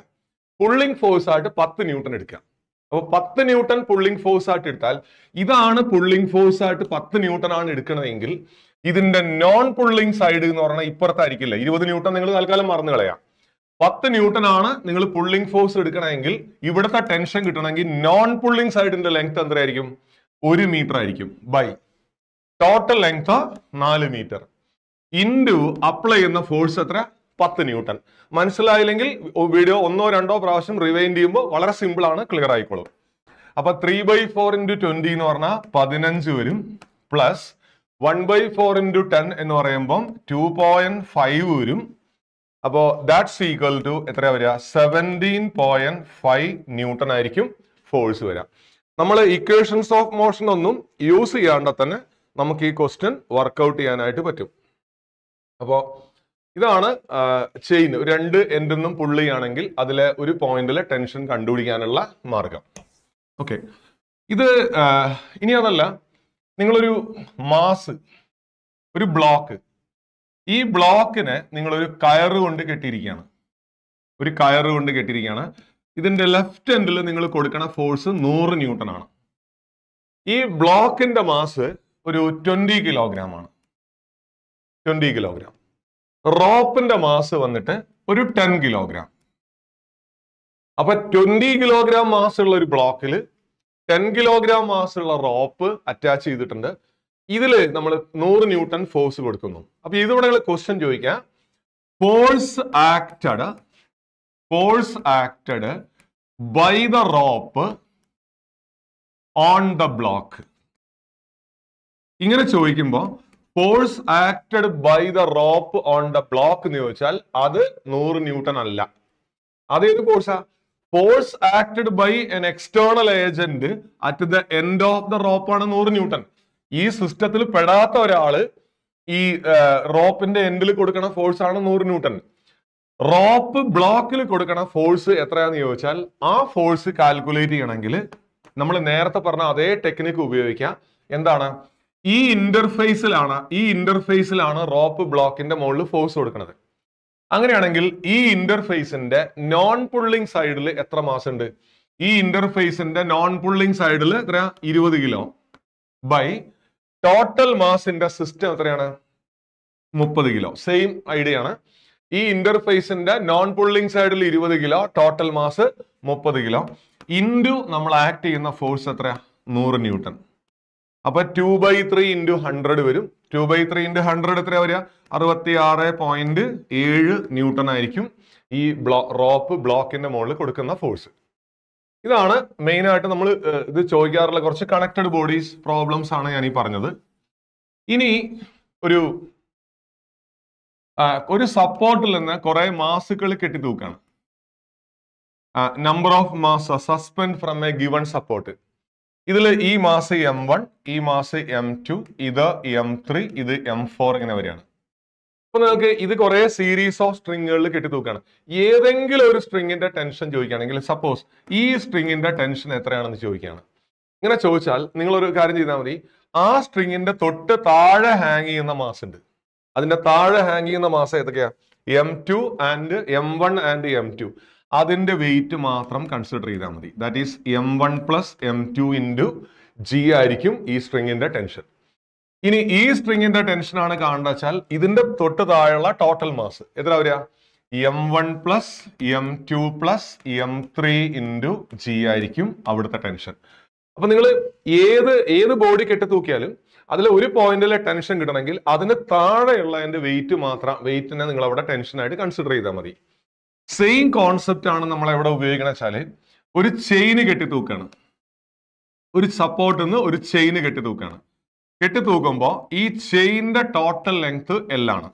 പുള്ളിംഗ് ഫോഴ്സ് ആയിട്ട് പത്ത് ന്യൂട്ടൺ എടുക്കാം അപ്പോൾ പത്ത് ന്യൂട്ടൺ പുള്ളിംഗ് ഫോഴ്സ് ആയിട്ട് എടുത്താൽ ഇതാണ് പുള്ളിംഗ് ഫോഴ്സ് ആയിട്ട് പത്ത് ന്യൂട്ടൺ ആണ് എടുക്കണമെങ്കിൽ ഇതിന്റെ നോൺ പുള്ളിംഗ് സൈഡ് എന്ന് പറഞ്ഞാൽ ഇപ്പുറത്തായിരിക്കില്ല ഇരുപത് ന്യൂട്ടൺ നിങ്ങൾ തൽക്കാലം മറന്നു കളയാം പത്ത് ന്യൂട്ടൺ ആണ് നിങ്ങൾ പുള്ളിംഗ് ഫോഴ്സ് എടുക്കണമെങ്കിൽ ഇവിടുത്തെ ടെൻഷൻ കിട്ടണമെങ്കിൽ നോൺ പുള്ളിംഗ് സൈഡിന്റെ ലെങ്ത് എത്രയായിരിക്കും ഒരു മീറ്റർ ആയിരിക്കും ബൈ ടോട്ടൽ ലെങ്ത് നാല് മീറ്റർ ഇൻഡു അപ്ലൈ ചെയ്യുന്ന ഫോഴ്സ് എത്ര പത്ത് ന്യൂട്ടൺ മനസ്സിലായില്ലെങ്കിൽ വീഡിയോ ഒന്നോ രണ്ടോ പ്രാവശ്യം റിവൈൻഡ് ചെയ്യുമ്പോൾ വളരെ സിമ്പിൾ ആണ് ക്ലിയർ ആയിക്കോളും അപ്പൊ three by four into twenty എന്ന് പറഞ്ഞാൽ പതിനഞ്ച് വരും plus one by four into ten എന്ന് പറയുമ്പം ടു പോയിന്റ് ഫൈവ് വരും അപ്പോൾ ദാറ്റ്സ് ഈക്വൽ ടു എത്ര വരിക സെവൻറ്റീൻ പോയിന്റ് ഫൈവ് ന്യൂട്ടൺ ആയിരിക്കും ഫോഴ്സ് വരിക നമ്മൾ ഇക്വേഷൻസ് ഓഫ് മോഷൻ ഒന്നും യൂസ് ചെയ്യാണ്ട് തന്നെ നമുക്ക് ഈ ക്വസ്റ്റ്യൻ വർക്ക്ഔട്ട് ചെയ്യാനായിട്ട് പറ്റും അപ്പോൾ ഇതാണ് ചെയിൻ രണ്ട് എൻഡിൽ പുള്ളിയാണെങ്കിൽ അതിലെ ഒരു പോയിന്റിലെ ടെൻഷൻ കണ്ടുപിടിക്കാനുള്ള മാർഗം ഓക്കെ ഇത് ഇനി അതല്ല നിങ്ങളൊരു മാസ് ഒരു ബ്ലോക്ക് ഈ ബ്ലോക്കിനെ നിങ്ങളൊരു കയറ് കൊണ്ട് കെട്ടിയിരിക്കുകയാണ് ഒരു കയറ് കൊണ്ട് കെട്ടിയിരിക്കുകയാണ് ഇതിന്റെ ലെഫ്റ്റ് എൻഡിൽ നിങ്ങൾ കൊടുക്കണ ഫോഴ്സ് നൂറ് ന്യൂട്ടൺ ആണ് ഈ ബ്ലോക്കിന്റെ മാസ് ഒരു ട്വന്റി കിലോഗ്രാം ആണ് ട്വന്റി കിലോഗ്രാം റോപ്പിന്റെ മാസ് വന്നിട്ട് ഒരു ടെൻ കിലോഗ്രാം അപ്പൊ ട്വന്റി കിലോഗ്രാം മാസ് ഉള്ള ഒരു ബ്ലോക്കിൽ ടെൻ കിലോഗ്രാം മാസ് ഉള്ള റോപ്പ് അറ്റാച്ച് ചെയ്തിട്ടുണ്ട് ഇതില് നമ്മൾ നൂറ് ന്യൂട്ടൺ ഫോഴ്സ് കൊടുക്കുന്നു അപ്പൊ ഇതിവിടെ ക്വസ്റ്റ്യൻ ചോദിക്കാം force acted force acted by the rope on the block ഇങ്ങനെ ചോദിക്കുമ്പോൾ force acted by the rope on the block എന്ന് ചോദിച്ചാൽ അത് നൂറ് ന്യൂട്ടൺ അല്ല അതേത് ഫോഴ്സാ force acted by an external agent at the end of the rope ആണ് നൂറ് ന്യൂട്ടൺ ഈ സിസ്റ്റത്തിൽ പെടാത്ത ഒരാള് ഈ റോപ്പിന്റെ എൻഡിൽ കൊടുക്കണ ഫോഴ്സ് ആണ് നൂറ് ന്യൂട്ടൺ റോപ്പ് ബ്ലോക്കിൽ കൊടുക്കണ ഫോഴ്സ് എത്രയാന്ന് ചോദിച്ചാൽ ആ ഫോഴ്സ് കാൽക്കുലേറ്റ് ചെയ്യണമെങ്കിൽ നമ്മൾ നേരത്തെ പറഞ്ഞ അതേ ടെക്നിക്ക് ഉപയോഗിക്കാം എന്താണ് ഈ ഇന്റർഫേസിലാണ് ഈ ഇന്റർഫേസിലാണ് റോപ്പ് ബ്ലോക്കിന്റെ മുകളിൽ ഫോഴ്സ് കൊടുക്കുന്നത് അങ്ങനെയാണെങ്കിൽ ഈ ഇന്റർഫേസിന്റെ നോൺ പുള്ളിംഗ് സൈഡിൽ എത്ര മാസ് ഉണ്ട് ഈ ഇന്റർഫേസിന്റെ നോൺ പുള്ളിംഗ് സൈഡിൽ എത്ര ഇരുപത് കിലോ ബൈ ടോട്ടൽ മാസിന്റെ സിസ്റ്റം എത്രയാണ് മുപ്പത് കിലോ സെയിം ഐഡിയ ആണ് ഈ ഇന്റർഫേസിന്റെ നോൺ പുള്ളിംഗ് സൈഡിൽ ഇരുപത് കിലോ ടോട്ടൽ മാസ് മുപ്പത് കിലോ ഇൻഡു നമ്മൾ ആക്ട് ചെയ്യുന്ന ഫോഴ്സ് എത്രയാ നൂറ് ന്യൂട്ടൺ അപ്പൊ two by three into hundred വരും two by three into hundred എത്ര വരിക അറുപത്തി ആറ് പോയിന്റ് ഏഴ് ന്യൂട്ടൺ ആയിരിക്കും ഈ ബ്ലോ റോപ്പ് ബ്ലോക്കിന്റെ മുകളിൽ കൊടുക്കുന്ന ഫോഴ്സ് ഇതാണ് മെയിൻ ആയിട്ട് നമ്മൾ ഇത് ചോദിക്കാറുള്ള കുറച്ച് കണക്റ്റഡ് ബോഡീസ് പ്രോബ്ലംസ് ആണ് ഞാൻ ഈ പറഞ്ഞത് ഇനി ഒരു ഒരു സപ്പോർട്ടിൽ നിന്ന് കുറെ മാസുകൾ കെട്ടി തൂക്കാണ് number of mass suspend from a given support ഇതിൽ ഈ മാസ് എം വൺ ഈ മാസ് എം ടു ഇത് എം ത്രീ ഇത് എം ഫോർ ഇങ്ങനെ വരെയാണ് അപ്പൊ നിങ്ങൾക്ക് ഇത് കുറെ സീരീസ് ഓഫ് സ്ട്രിങ്ങുകളിൽ കെട്ടി തൂക്കാണ് ഏതെങ്കിലും ഒരു സ്ട്രിങ്ങിന്റെ ടെൻഷൻ ചോദിക്കുകയാണെങ്കിൽ സപ്പോസ് ഈ സ്ട്രിങ്ങിന്റെ ടെൻഷൻ എത്രയാണെന്ന് ചോദിക്കുകയാണ് ഇങ്ങനെ ചോദിച്ചാൽ നിങ്ങൾ ഒരു കാര്യം ചെയ്താൽ മതി ആ സ്ട്രിങ്ങിന്റെ തൊട്ട് താഴെ ഹാങ് ചെയ്യുന്ന മാസ് ഉണ്ട് അതിന്റെ താഴെ ഹാങ് ചെയ്യുന്ന മാസം ഏതൊക്കെയാ M two and M one and M two അതിൻ്റെ വെയിറ്റ് മാത്രം കൺസിഡർ ചെയ്താൽ മതി that is M one plus M two into G ആയിരിക്കും ഈ സ്ട്രിങ്ങിൻ്റെ ടെൻഷൻ ഇനി ഈ സ്ട്രിങ്ങിന്റെ ടെൻഷൻ ആണ് കാണേണ്ട വെച്ചാൽ ഇതിന്റെ തൊട്ട് താഴെയുള്ള ടോട്ടൽ മാസ് എത്ര വരിക M one plus M two plus M three into G ആയിരിക്കും അവിടുത്തെ ടെൻഷൻ അപ്പൊ നിങ്ങൾ ഏത് ഏത് ബോഡി കെട്ടി തൂക്കിയാലും അതിൽ ഒരു പോയിന്റിലെ ടെൻഷൻ കിട്ടണമെങ്കിൽ അതിന് താഴെയുള്ള അതിന്റെ വെയിറ്റ് മാത്രം വെയിറ്റിനെ നിങ്ങൾ അവിടെ ടെൻഷനായിട്ട് കൺസിഡർ ചെയ്താൽ മതി സെയിം കോൺസെപ്റ്റ് ആണ് നമ്മൾ എവിടെ ഉപയോഗിക്കണ വെച്ചാല് ഒരു ചെയിന് കെട്ടി തൂക്കാണ് ഒരു സപ്പോർട്ടിൽ നിന്ന് ഒരു ചെയിന് കെട്ടി തൂക്കാണ് കെട്ടി തൂക്കുമ്പോൾ ഈ ചെയിനിന്റെ ടോട്ടൽ ലെങ്ത് എൽ ആണ്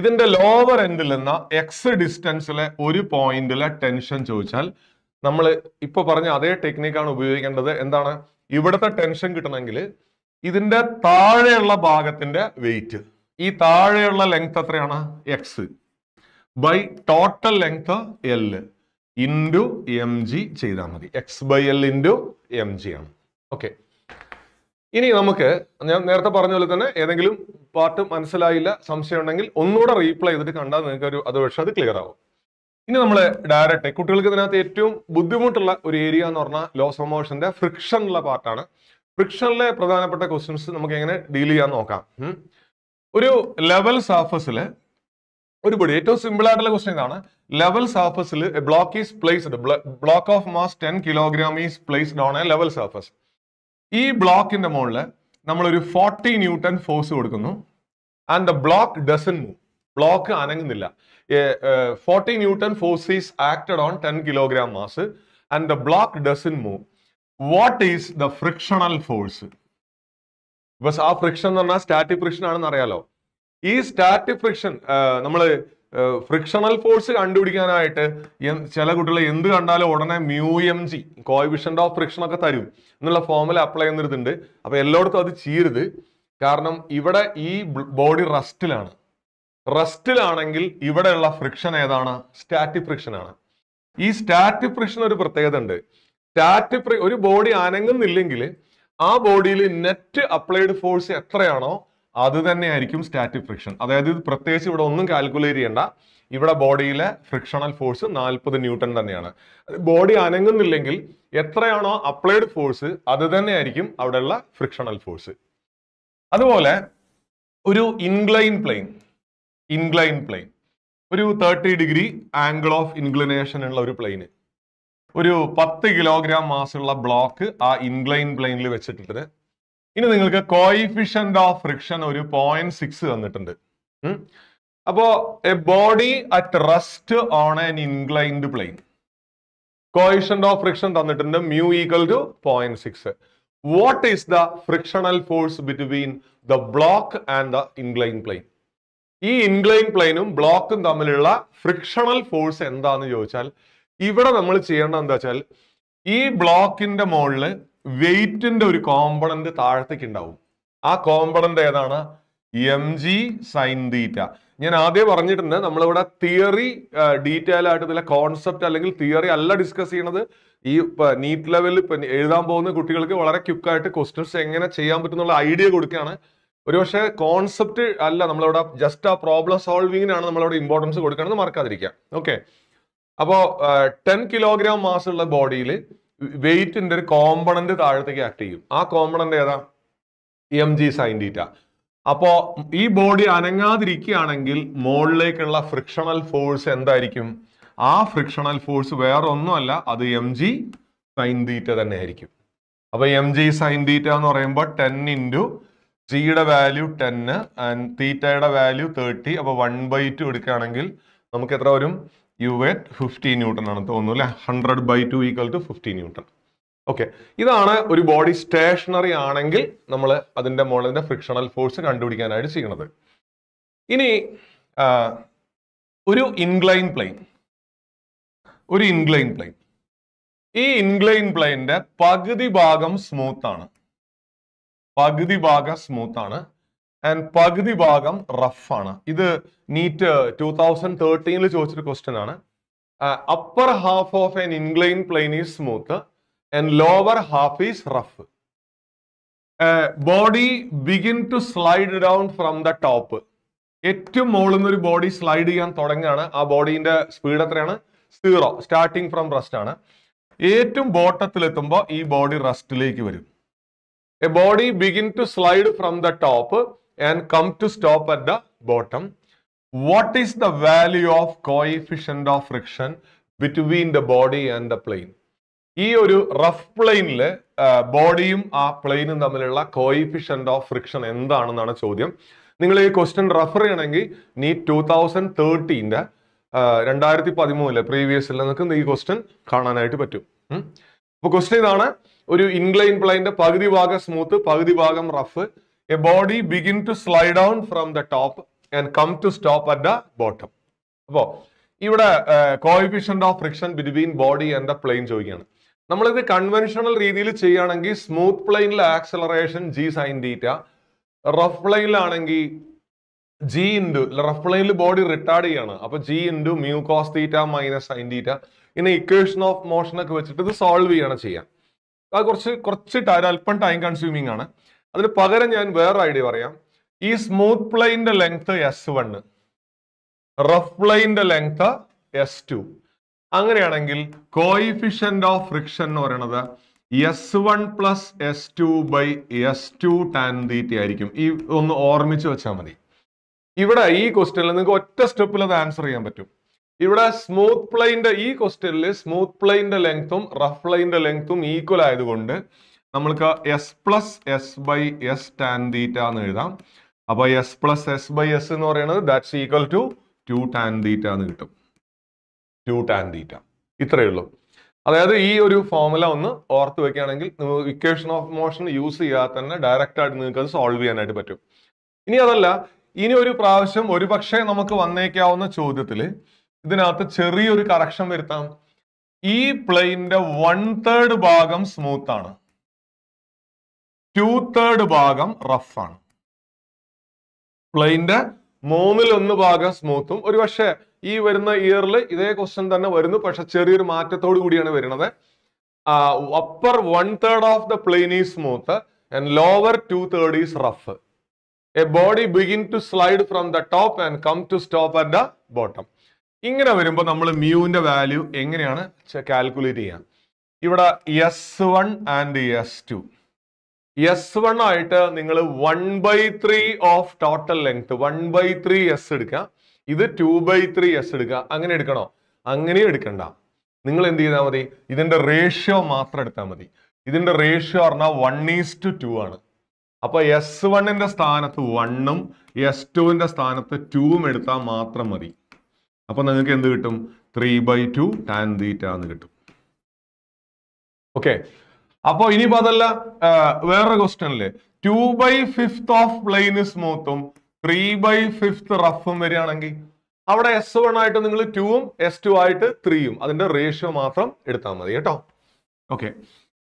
ഇതിന്റെ ലോവർ എൻഡിൽ നിന്ന് എക്സ് ഡിസ്റ്റൻസിലെ ഒരു പോയിന്റിലെ ടെൻഷൻ ചോദിച്ചാൽ നമ്മൾ ഇപ്പൊ പറഞ്ഞ അതേ ടെക്നിക്കാണ് ഉപയോഗിക്കേണ്ടത് എന്താണ് ഇവിടുത്തെ ടെൻഷൻ കിട്ടണമെങ്കിൽ ഇതിന്റെ താഴെയുള്ള ഭാഗത്തിന്റെ വെയിറ്റ് ഈ താഴെയുള്ള ലെങ്ത് എത്രയാണ് X by total length L into M G ചെയ്താൽ മതി X by L into M G ആണ് ഓക്കെ ഇനി നമുക്ക് ഞാൻ നേരത്തെ പറഞ്ഞ പോലെ തന്നെ ഏതെങ്കിലും പാർട്ട് മനസ്സിലായില്ല സംശയം ഉണ്ടെങ്കിൽ ഒന്നുകൂടെ റീപ്ലൈ ചെയ്തിട്ട് കണ്ടാൽ നിങ്ങൾക്ക് ഒരു അത് പക്ഷെ അത് ക്ലിയർ ആവും ഇനി നമ്മൾ ഡയറക്റ്റ് കുട്ടികൾക്ക് ഇതിനകത്ത് ഏറ്റവും ബുദ്ധിമുട്ടുള്ള ഒരു ഏരിയ എന്ന് പറഞ്ഞാൽ ലോസ് ഓഫ് മോഷന്റെ ഫ്രിക്ഷൻ ഉള്ള പാർട്ടാണ് ഫ്രിക്ഷനിലെ പ്രധാനപ്പെട്ട ക്വസ്റ്റ്യൻസ് നമുക്ക് എങ്ങനെ ഡീൽ ചെയ്യാൻ നോക്കാം ഒരു ലെവൽ സർഫസിൽ ഒരു ബോഡി ഏറ്റവും സിമ്പിൾ ആയിട്ടുള്ള ക്വസ്റ്റൻ ഇതാണ് ലെവൽ സർഫസിൽ block is placed block of mass ten kilogram is placed on a level surface ഈ ബ്ലോക്കിന്റെ മുകളിൽ നമ്മളൊരു ഫോർട്ടി ന്യൂട്ടൺ ഫോഴ്സ് കൊടുക്കുന്നു and the block doesn't move block അനങ്ങുന്നില്ല forty newton force is acted on ten kilogram mass and the block doesn't move what is the frictional force ബസ് ആ friction എന്ന് പറഞ്ഞാൽ സ്റ്റാറ്റിക് ഫ്രിക്ഷൻ ആണെന്ന് അറിയാലോ ഈ static friction നമ്മൾ ഫ്രിക്ഷണൽ ഫോഴ്സ് കണ്ടുപിടിക്കാനായിട്ട് ചില കുട്ടികൾ എന്ത് കണ്ടാലും ഉടനെ mu M G coefficient of friction ഒക്കെ തരും എന്നുള്ള ഫോമിൽ അപ്ലൈ ചെയ്യുന്നിരുന്നുണ്ട് അപ്പോൾ എല്ലായിടത്തും അത് ചെയ്യരുത് കാരണം ഇവിടെ ഈ ബോഡി റസ്റ്റിലാണ് റസ്റ്റിലാണെങ്കിൽ ഇവിടെയുള്ള ഫ്രിക്ഷൻ ഏതാണ് സ്റ്റാറ്റിക് ഫ്രിക്ഷൻ ആണ് ഈ സ്റ്റാറ്റിക് ഫ്രിക്ഷൻ ഒരു പ്രത്യേകത ഉണ്ട് സ്റ്റാറ്റിക് ഒരു ബോഡി അനങ്ങുന്നില്ലെങ്കിൽ ആ ബോഡിയിൽ നെറ്റ് അപ്ലൈഡ് ഫോഴ്സ് എത്രയാണോ അത് തന്നെയായിരിക്കും സ്റ്റാറ്റിക് ഫ്രിക്ഷൻ അതായത് ഇത് പ്രത്യേകിച്ച് ഇവിടെ ഒന്നും കാൽക്കുലേറ്റ് ചെയ്യേണ്ട ഇവിടെ ബോഡിയിലെ ഫ്രിക്ഷണൽ ഫോഴ്സ് നാൽപ്പത് ന്യൂട്ടൺ തന്നെയാണ് ബോഡി അനങ്ങുന്നില്ലെങ്കിൽ എത്രയാണോ അപ്ലൈഡ് ഫോഴ്സ് അത് തന്നെയായിരിക്കും അവിടെയുള്ള ഫ്രിക്ഷണൽ ഫോഴ്സ് അതുപോലെ ഒരു ഇൻക്ലൈൻ പ്ലെയിൻ ഇൻക്ലൈൻ പ്ലെയിൻ ഒരു thirty degree angle of inclination ഉള്ള ഒരു പ്ലെയിന് ഒരു പത്ത് കിലോഗ്രാം മാസുള്ള ബ്ലോക്ക് ആ ഇൻക്ലൈൻ പ്ലെയിനിൽ വെച്ചിട്ടിട്ട് ഇനി നിങ്ങൾക്ക് കോയിഫിഷ്യന്റ് ഓഫ് ഫ്രിക്ഷൻ ഒരു പോയിന്റ് സിക്സ് തന്നിട്ടുണ്ട് അപ്പോ a body at rest on an inclined plane coefficient of friction തന്നിട്ടുണ്ട് mu equal to point six what is the frictional force between the block and the incline plane ഈ incline പ്ലെയിനും ബ്ലോക്കും തമ്മിലുള്ള frictional force എന്താന്ന് ചോദിച്ചാൽ ഇവിടെ നമ്മൾ ചെയ്യേണ്ടത് എന്താ വെച്ചാൽ ഈ ബ്ലോക്കിന്റെ മുകളിൽ വെയിറ്റിന്റെ ഒരു കോമ്പണന്റ് താഴത്തേക്ക് ഉണ്ടാവും ആ കോമ്പണന്റ് ഏതാണ് എം ജി സൈൻ തീറ്റ ഞാൻ ആദ്യം പറഞ്ഞിട്ടുണ്ട് നമ്മളിവിടെ തിയറി ഡീറ്റെയിൽ ആയിട്ട് ഇതിലെ കോൺസെപ്റ്റ് അല്ലെങ്കിൽ തിയറി അല്ല ഡിസ്കസ് ചെയ്യണത് ഈ നീറ്റ് ലെവലിൽ എഴുതാൻ പോകുന്ന കുട്ടികൾക്ക് വളരെ ക്യുക്കായിട്ട് ക്വസ്റ്റ്യൻസ് എങ്ങനെ ചെയ്യാൻ പറ്റുന്നുള്ള ഐഡിയ കൊടുക്കുകയാണ് ഒരുപക്ഷെ കോൺസെപ്റ്റ് അല്ല നമ്മളിവിടെ ജസ്റ്റ് ആ പ്രോബ്ലം സോൾവിങ്ങിനാണ് നമ്മളിവിടെ ഇമ്പോർട്ടൻസ് കൊടുക്കണമെന്ന് മറക്കാതിരിക്കുക ഓക്കെ അപ്പോൾ ടെൻ കിലോഗ്രാം മാസ് ഉള്ള ബോഡിയിൽ വെയിറ്റിന്റെ ഒരു കോമ്പണന്റ് താഴത്തേക്ക് ആക്ട് ചെയ്യും ആ കോമ്പണന്റ് ഏതാ എം ജി സൈൻ ഡീറ്റ അപ്പോ ഈ ബോഡി അനങ്ങാതിരിക്കുകയാണെങ്കിൽ മുകളിലേക്കുള്ള ഫ്രിക്ഷണൽ ഫോഴ്സ് എന്തായിരിക്കും ആ ഫ്രിക്ഷണൽ ഫോഴ്സ് വേറെ ഒന്നുമല്ല അത് എം ജി സൈൻ തീറ്റ തന്നെ ആയിരിക്കും അപ്പൊ എം ജി സൈൻ തീറ്റ എന്ന് പറയുമ്പോൾ ടെൻ ഇൻറ്റു ജിയുടെ വാല്യൂ ടെന്ന് ആൻഡ് തീറ്റയുടെ വാല്യൂ തേർട്ടി അപ്പൊ വൺ ബൈ ടു എടുക്കുകയാണെങ്കിൽ നമുക്ക് എത്ര വരും യു വെറ്റ് ഫിഫ്റ്റി ന്യൂട്ടൺ ആണ് തോന്നുന്നു അല്ലെ hundred by two equal to fifty newton okay ഇതാണ് ഒരു ബോഡി സ്റ്റേഷണറി ആണെങ്കിൽ നമ്മൾ അതിന്റെ മോളിന്റെ ഫ്രിക്ഷണൽ ഫോഴ്സ് കണ്ടുപിടിക്കാനായിട്ട് ചെയ്യണത് ഇനി ഒരു ഇൻക്ലൈൻ പ്ലെയിൻ ഒരു ഇൻക്ലൈൻ പ്ലെയിൻ ഈ ഇൻക്ലൈൻ പ്ലെയിന്റെ പകുതി ഭാഗം സ്മൂത്താണ് പകുതി ഭാഗം സ്മൂത്താണ് ആൻഡ് പകുതി ഭാഗം റഫാണ് ഇത് നീറ്റ് ടു തൗസൻഡ് തേർട്ടീനിൽ ചോദിച്ചൊരു ക്വസ്റ്റ്യൻ ആണ് upper half of an incline plane is smooth and lower half is rough body begin to slide down from the top ഏറ്റവും മുകളിൽ നിന്ന് ഒരു ബോഡി സ്ലൈഡ് ചെയ്യാൻ തുടങ്ങുകയാണ് ആ ബോഡീൻ്റെ സ്പീഡ് എത്രയാണ് സീറോ സ്റ്റാർട്ടിങ് ഫ്രം റെസ്റ്റ് ആണ് ഏറ്റവും ബോട്ടത്തിലെത്തുമ്പോൾ ഈ ബോഡി റെസ്റ്റിലേക്ക് വരും a body begin to slide from the top and come to stop at the bottom. What is the value of coefficient of friction between the body and the plane? ഈ ഒരു rough പ്ലെയിനില് ബോഡിയും ആ പ്ലെയിനും തമ്മിലുള്ള coefficient of friction എന്താണെന്നാണ് ചോദ്യം നിങ്ങൾ ഈ question refer ചെയ്യണമെങ്കിൽ നീ ടൂ തൗസൻഡ് തേർട്ടീൻ്റെ രണ്ടായിരത്തി പതിമൂന്നിലെ പ്രീവിയസിൽ നിങ്ങൾക്ക് ഈ ക്വസ്റ്റ്യൻ കാണാനായിട്ട് പറ്റും അപ്പൊ ക്വസ്റ്റ്യൻ ഇതാണ് ഒരു ഇൻക്ലൈൻ പ്ലെയിൻ്റെ പകുതി ഭാഗം സ്മൂത്ത് പകുതി ഭാഗം rough a body begin to slide down from the top and come to stop at the bottom. അപ്പോൾ ഇവിടെ coefficient of friction between body and the plane ചോദിക്കുകയാണ് നമ്മളിത് കൺവെൻഷണൽ രീതിയിൽ ചെയ്യുകയാണെങ്കിൽ സ്മൂത്ത് പ്ലെയിനിൽ acceleration G sine theta rough പ്ലെയിനിലാണെങ്കിൽ G into rough പ്ലെയിനിൽ body retard ചെയ്യാണ് അപ്പോൾ G into mu cos theta minus sine theta ഇനി ഇക്വേഷൻ ഓഫ് മോഷൻ ഒക്കെ വെച്ചിട്ട് ഇത് സോൾവ് ചെയ്യാണ് ചെയ്യാൻ അത് കുറച്ച് കുറച്ച് അല്പം ടൈം കൺസ്യൂമിങ് ആണ് അതിന് പകരം ഞാൻ വേറെ ഐഡിയ പറയാം ഈ സ്മൂത്ത് പ്ലെയിന്റെ ലെങ്ത് എസ് വൺ റഫ് പ്ലെയിന്റെ ലെങ്ത് എസ് ടു അങ്ങനെയാണെങ്കിൽ കോയിഫിഷ്യന്റ് ഓഫ് ഫ്രിക്ഷൻ എന്ന് പറയുന്നത് S one plus S two by S two tan theta ആയിരിക്കും ഈ ഒന്ന് ഓർമ്മിച്ച് വെച്ചാൽ മതി ഇവിടെ ഈ ക്വസ്റ്റ്യനിൽ നിങ്ങൾക്ക് ഒറ്റ സ്റ്റെപ്പിൽ അത് ആൻസർ ചെയ്യാൻ പറ്റും ഇവിടെ സ്മൂത്ത് പ്ലെയിന്റെ ഈ ക്വസ്റ്റ്യനിൽ സ്മൂത്ത് പ്ലെയിന്റെ ലെങ്ത്തും റഫ് പ്ലെയിന്റെ ലെങ്ത്തും ഈക്വൽ ആയതുകൊണ്ട് നമ്മൾക്ക് S plus S by S tan theta എന്ന് എഴുതാം അപ്പോൾ S plus S by S എന്ന് പറയുന്നത് that's equal to two tan theta എന്ന് കിട്ടും ടു ടാൻ തീറ്റ ഇത്രയേ ഉള്ളൂ അതായത് ഈ ഒരു ഫോർമുല ഒന്ന് ഓർത്ത് വെക്കുകയാണെങ്കിൽ ഇക്വേഷൻ ഓഫ് മോഷൻ യൂസ് ചെയ്യാതെ തന്നെ ഡയറക്റ്റ് ആയിട്ട് നിങ്ങൾക്ക് അത് സോൾവ് ചെയ്യാനായിട്ട് പറ്റും ഇനി അതല്ല ഇനി ഒരു പ്രാവശ്യം ഒരു പക്ഷേ നമുക്ക് വന്നേക്കാവുന്ന ചോദ്യത്തിൽ ഇതിനകത്ത് ചെറിയൊരു കറക്ഷൻ വരുത്താം ഈ പ്ലെയിനിന്റെ വൺ തേർഡ് ഭാഗം സ്മൂത്ത് ആണ് ടു തേർഡ് ഭാഗം റഫാണ് പ്ലെയിന്റെ മൂന്നിൽ ഒന്ന് ഭാഗം സ്മൂത്തും ഒരു പക്ഷേ ഈ വരുന്ന ഇയറിൽ ഇതേ ക്വസ്റ്റ്യൻ തന്നെ വരുന്നു പക്ഷെ ചെറിയൊരു മാറ്റത്തോടു കൂടിയാണ് വരുന്നത് upper one third of the plane is smooth and lower two third is rough a body begin to slide from the top and come to stop at the bottom ഇങ്ങനെ വരുമ്പോൾ നമ്മൾ മ്യൂവിന്റെ വാല്യൂ എങ്ങനെയാണ് കാൽക്കുലേറ്റ് ചെയ്യാം ഇവിടെ S one and S two S one ആയിട്ട് നിങ്ങൾ one by three of total length one by three S എടുക്കുക ഇത് ടു ബൈ ത്രീ എസ് എടുക്കുക അങ്ങനെ എടുക്കണോ അങ്ങനെയും എടുക്കണ്ട നിങ്ങൾ എന്ത് ചെയ്താൽ മതി ഇതിന്റെ റേഷ്യോ മാത്രം എടുത്താൽ മതി ഇതിന്റെ റേഷ്യോ പറഞ്ഞാൽ വൺ ഈസ്റ്റ് ടു ആണ് അപ്പൊ എസ് വണ്ണിന്റെ സ്ഥാനത്ത് വണ്ണും എസ് ടുവിന്റെ സ്ഥാനത്ത് ടൂവും എടുത്താൽ മാത്രം മതി അപ്പൊ നിങ്ങൾക്ക് എന്ത് കിട്ടും three by two tan theta എന്ന് കിട്ടും ഓക്കെ അപ്പോ ഇനിയിപ്പോ അതല്ല വേറൊരു ക്വസ്റ്റ്യനില് two by fifth of plane സ്മൂത്തും ത്രീ ബൈ ഫിഫ്ത്ത് റഫും വരികയാണെങ്കിൽ അവിടെ എസ് വൺ ആയിട്ട് നിങ്ങൾ ടൂവും എസ് ടു ആയിട്ട് ത്രീയും അതിന്റെ റേഷ്യോ മാത്രം എടുത്താൽ മതി കേട്ടോ ഓക്കെ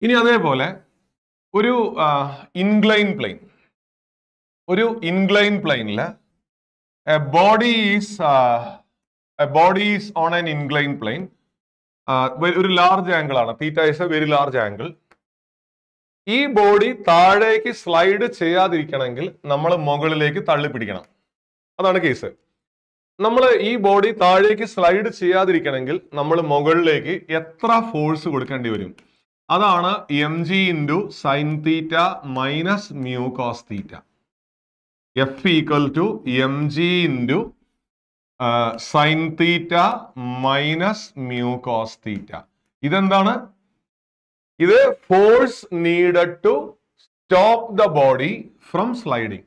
ഇനി അതേപോലെ ഒരു ഇൻക്ലൈൻ പ്ലെയിൻ ഒരു incline a body is body is on an incline plane ഒരു ലാർജ് ആംഗിൾ ആണ് theta is a very large angle ഈ ബോഡി താഴേക്ക് സ്ലൈഡ് ചെയ്യാതിരിക്കണമെങ്കിൽ നമ്മൾ മുകളിലേക്ക് തള്ളിപ്പിടിക്കണം അതാണ് കേസ് നമ്മൾ ഈ ബോഡി താഴേക്ക് സ്ലൈഡ് ചെയ്യാതിരിക്കണമെങ്കിൽ നമ്മൾ മുകളിലേക്ക് എത്ര ഫോഴ്സ് കൊടുക്കേണ്ടി വരും അതാണ് M G into sine theta minus mu cos theta F equal to M G into sine theta minus mu cos theta ഇതെന്താണ് ഇത് force needed to stop the body from sliding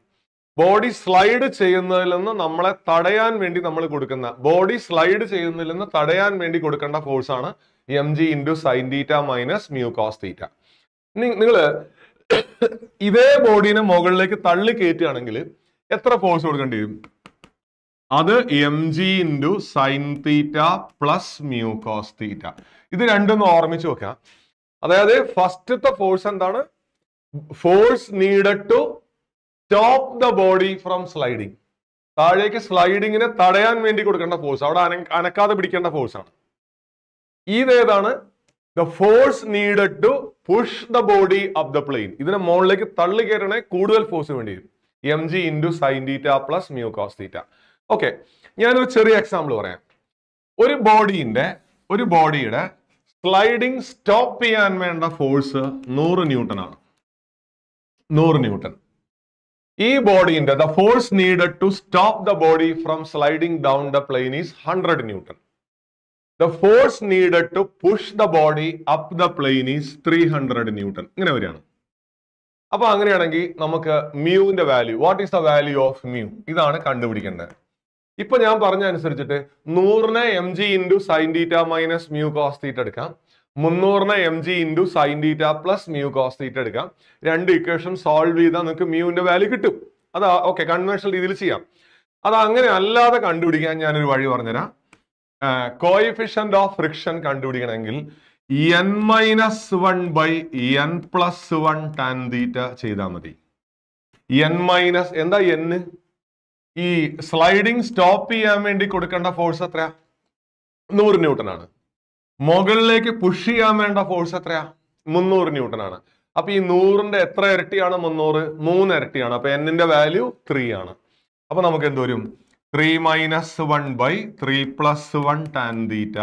body slide ചെയ്യുന്നതിൽ നിന്ന് നമ്മളെ തടയാൻ വേണ്ടി നമ്മൾ കൊടുക്കുന്ന body slide ചെയ്യുന്നതിൽ നിന്ന് തടയാൻ വേണ്ടി കൊടുക്കേണ്ട ഫോഴ്സ് ആണ് M G into sine theta minus mu cos theta നിങ്ങൾ ഇതേ ബോഡീനെ മുകളിലേക്ക് തള്ളി കയറ്റുകയാണെങ്കിൽ എത്ര ഫോഴ്സ് കൊടുക്കേണ്ടി വരും അത് M G into sine theta plus mu cos theta ഇത് രണ്ടും ഓർമ്മിച്ച് വെക്കാം അതായത് ഫസ്റ്റത്തെ ഫോഴ്സ് എന്താണ് force needed to stop the body from sliding താഴേക്ക് സ്ലൈഡിങ്ങിനെ തടയാൻ വേണ്ടി കൊടുക്കേണ്ട ഫോഴ്സ് അവിടെ അനക്കാതെ പിടിക്കേണ്ട ഫോഴ്സ് ആണ് ഇതേതാണ് the force needed to push the body of the plane ഇതിനെ മുകളിലേക്ക് തള്ളി കയറണേ കൂടുതൽ ഫോഴ്സ് വേണ്ടി വരും M G into sine theta plus mu cos theta okay ഞാനൊരു ചെറിയ എക്സാമ്പിൾ പറയാം ഒരു ബോഡിന്റെ ഒരു ബോഡിയുടെ സ്ലൈഡിങ് സ്റ്റോപ്പ് ചെയ്യാൻ വേണ്ട ഫോഴ്സ് നൂറ് ന്യൂട്ടൺ ആണ് നൂറ് ന്യൂട്ടൺ ഈ ബോഡിന്റെ the force needed to stop the body from sliding down the plane is hundred newton the force needed to push the body up the plane is three hundred newton ഇങ്ങനെ വരികയാണ് അപ്പൊ അങ്ങനെയാണെങ്കിൽ നമുക്ക് മ്യൂവിന്റെ value what is the value of mu ഇതാണ് കണ്ടുപിടിക്കേണ്ടത് ഇപ്പൊ ഞാൻ പറഞ്ഞ അനുസരിച്ചിട്ട് നൂറിന് M G into sine theta minus mu cos theta എടുക്കാം മുന്നൂറിന് M G into sine theta plus mu cos theta എടുക്കാം രണ്ട് ഇക്വേഷൻ സോൾവ് ചെയ്താൽ നിങ്ങൾക്ക് മ്യൂവിന്റെ വാല്യൂ കിട്ടും അതാ ഓക്കെ കൺവെൻഷണൽ രീതിയിൽ ചെയ്യാം അത് അങ്ങനെ അല്ലാതെ കണ്ടുപിടിക്കാൻ ഞാനൊരു വഴി പറഞ്ഞുതരാം കോയിഫിഷ്യൻ്റ് ഓഫ് ഫ്രിക്ഷൻ കണ്ടുപിടിക്കണമെങ്കിൽ N minus one by N plus one tan theta ചെയ്താൽ മതി എൻ മൈനസ് എന്താ എന്ന് ഈ സ്ലൈഡിങ് സ്റ്റോപ്പ് ചെയ്യാൻ വേണ്ടി കൊടുക്കേണ്ട ഫോഴ്സ് എത്രയാ നൂറ് ന്യൂട്ടൺ ആണ് മുകളിലേക്ക് പുഷ് ചെയ്യാൻ വേണ്ട ഫോഴ്സ് എത്രയാ മുന്നൂറ് ന്യൂട്ടൺ ആണ് അപ്പൊ ഈ നൂറിന്റെ എത്ര ഇരട്ടിയാണ് മുന്നൂറ് മൂന്ന് ഇരട്ടിയാണ് അപ്പൊ എന്നിന്റെ വാല്യൂ ത്രീ ആണ് അപ്പൊ നമുക്ക് എന്ത് വരും three minus one by three plus one tan theta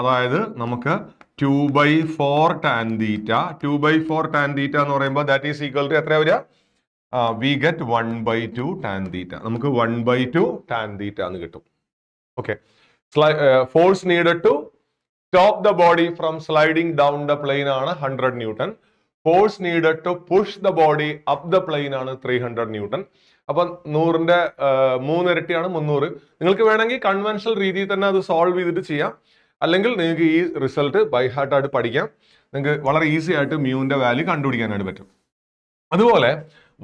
അതായത് നമുക്ക് two by four tan theta two by four tan theta എന്ന് പറയുമ്പോൾ ദാറ്റ് ഈസ് ഈക്വൽ ടു എത്രയാ വരിക we get one by two tan theta നമുക്ക് one by two tan theta എന്ന് കിട്ടും okay force needed to stop the body from sliding down the plane ആണ് hundred newton force needed to push the body up the plane ആണ് three hundred newton അപ്പൊ നൂറിന്റെ മൂന്നിരട്ടിയാണ് മുന്നൂറ് നിങ്ങൾക്ക് വേണമെങ്കിൽ conventional രീതിയിൽ തന്നെ അത് സോൾവ് ചെയ്തിട്ട് ചെയ്യാം അല്ലെങ്കിൽ നിങ്ങൾക്ക് ഈ റിസൾട്ട് ബൈ ഹാർട്ടായിട്ട് പഠിക്കാം നിങ്ങൾക്ക് വളരെ ഈസി ആയിട്ട് മ്യൂവിന്റെ വാല്യൂ കണ്ടുപിടിക്കാനായിട്ട് പറ്റും അതുപോലെ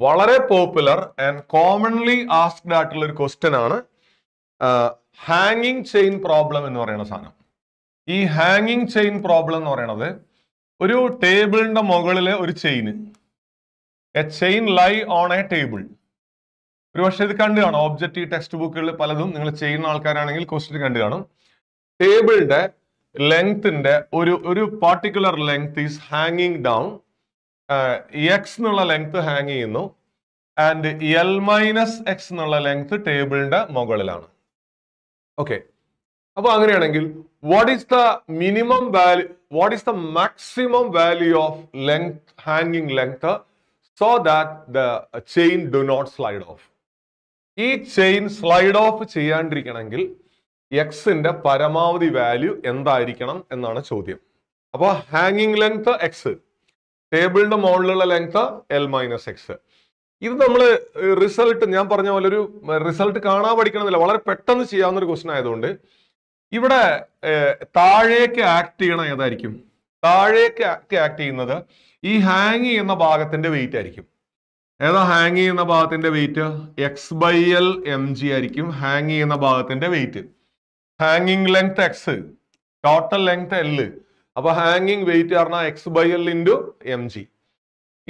വളരെ പോപ്പുലർ ആൻഡ് കോമൺലി ആസ്ക്ഡ് ആയിട്ടുള്ള ഒരു ക്വസ്റ്റ്യൻ ആണ് ഹാങ്ങിങ് ചെയിൻ പ്രോബ്ലം എന്ന് പറയുന്ന സാധനം ഈ ഹാങ്ങിങ് ചെയിൻ പ്രോബ്ലം എന്ന് പറയുന്നത് ഒരു ടേബിളിന്റെ മുകളിലെ ഒരു ചെയിന് a chain lie on a table ഒരു പക്ഷേ ഇത് കണ്ടു കാണും ഓബ്ജക്റ്റ് ടെക്സ്റ്റ് ബുക്കുകളിൽ പലതും നിങ്ങൾ ചെയ്യുന്ന ആൾക്കാരാണെങ്കിൽ ക്വസ്റ്റ്യൻ കണ്ടു കാണും ടേബിളിന്റെ ലെങ്ത്തിന്റെ ഒരു ഒരു പാർട്ടിക്കുലർ ലെങ്ത് ഈസ് ഹാങ്ങിങ് ഡൗൺ എക്സ് എന്നുള്ള ലെങ്ത് ഹാങ് ചെയ്യുന്നു ആൻഡ് എൽ മൈനസ് എക്സ് എന്നുള്ള ലെങ്ത് ടേബിളിന്റെ മുകളിലാണ് ഓക്കെ അപ്പൊ അങ്ങനെയാണെങ്കിൽ what is the minimum value what is the maximum value of length ഹാങ്ങിങ് length so that the chain do not slide off ഈ chain slide off ചെയ്യാണ്ടിരിക്കണമെങ്കിൽ എക്സിന്റെ പരമാവധി വാല്യൂ എന്തായിരിക്കണം എന്നാണ് ചോദ്യം അപ്പോൾ ഹാങ്ങിങ് ലെങ്ത് എക്സ് ടേബിളിന്റെ മുകളിലുള്ള ലെങ്ത് എൽ മൈനസ് എക്സ് ഇത് നമ്മൾ റിസൾട്ട് ഞാൻ പറഞ്ഞ പോലെ ഒരു റിസൾട്ട് കാണാൻ പഠിക്കണമെന്നില്ല വളരെ പെട്ടെന്ന് ചെയ്യാവുന്ന ഒരു ക്വസ്റ്റൻ ആയതുകൊണ്ട് ഇവിടെ താഴേക്ക് ആക്ട് ചെയ്യണം ഏതായിരിക്കും താഴേക്ക് ആക്ട് ചെയ്യുന്നത് ഈ ഹാങ് ചെയ്യുന്ന ഭാഗത്തിന്റെ വെയിറ്റ് ആയിരിക്കും ഏതാ ഹാങ് ചെയ്യുന്ന ഭാഗത്തിന്റെ weight X by L M G ആയിരിക്കും ഹാങ് ചെയ്യുന്ന ഭാഗത്തിന്റെ വെയിറ്റ് ഹാങ്ങിങ് length X total length L അപ്പൊ ഹാങ്ങിങ് വെയിറ്റ് പറഞ്ഞാൽ X by L into M G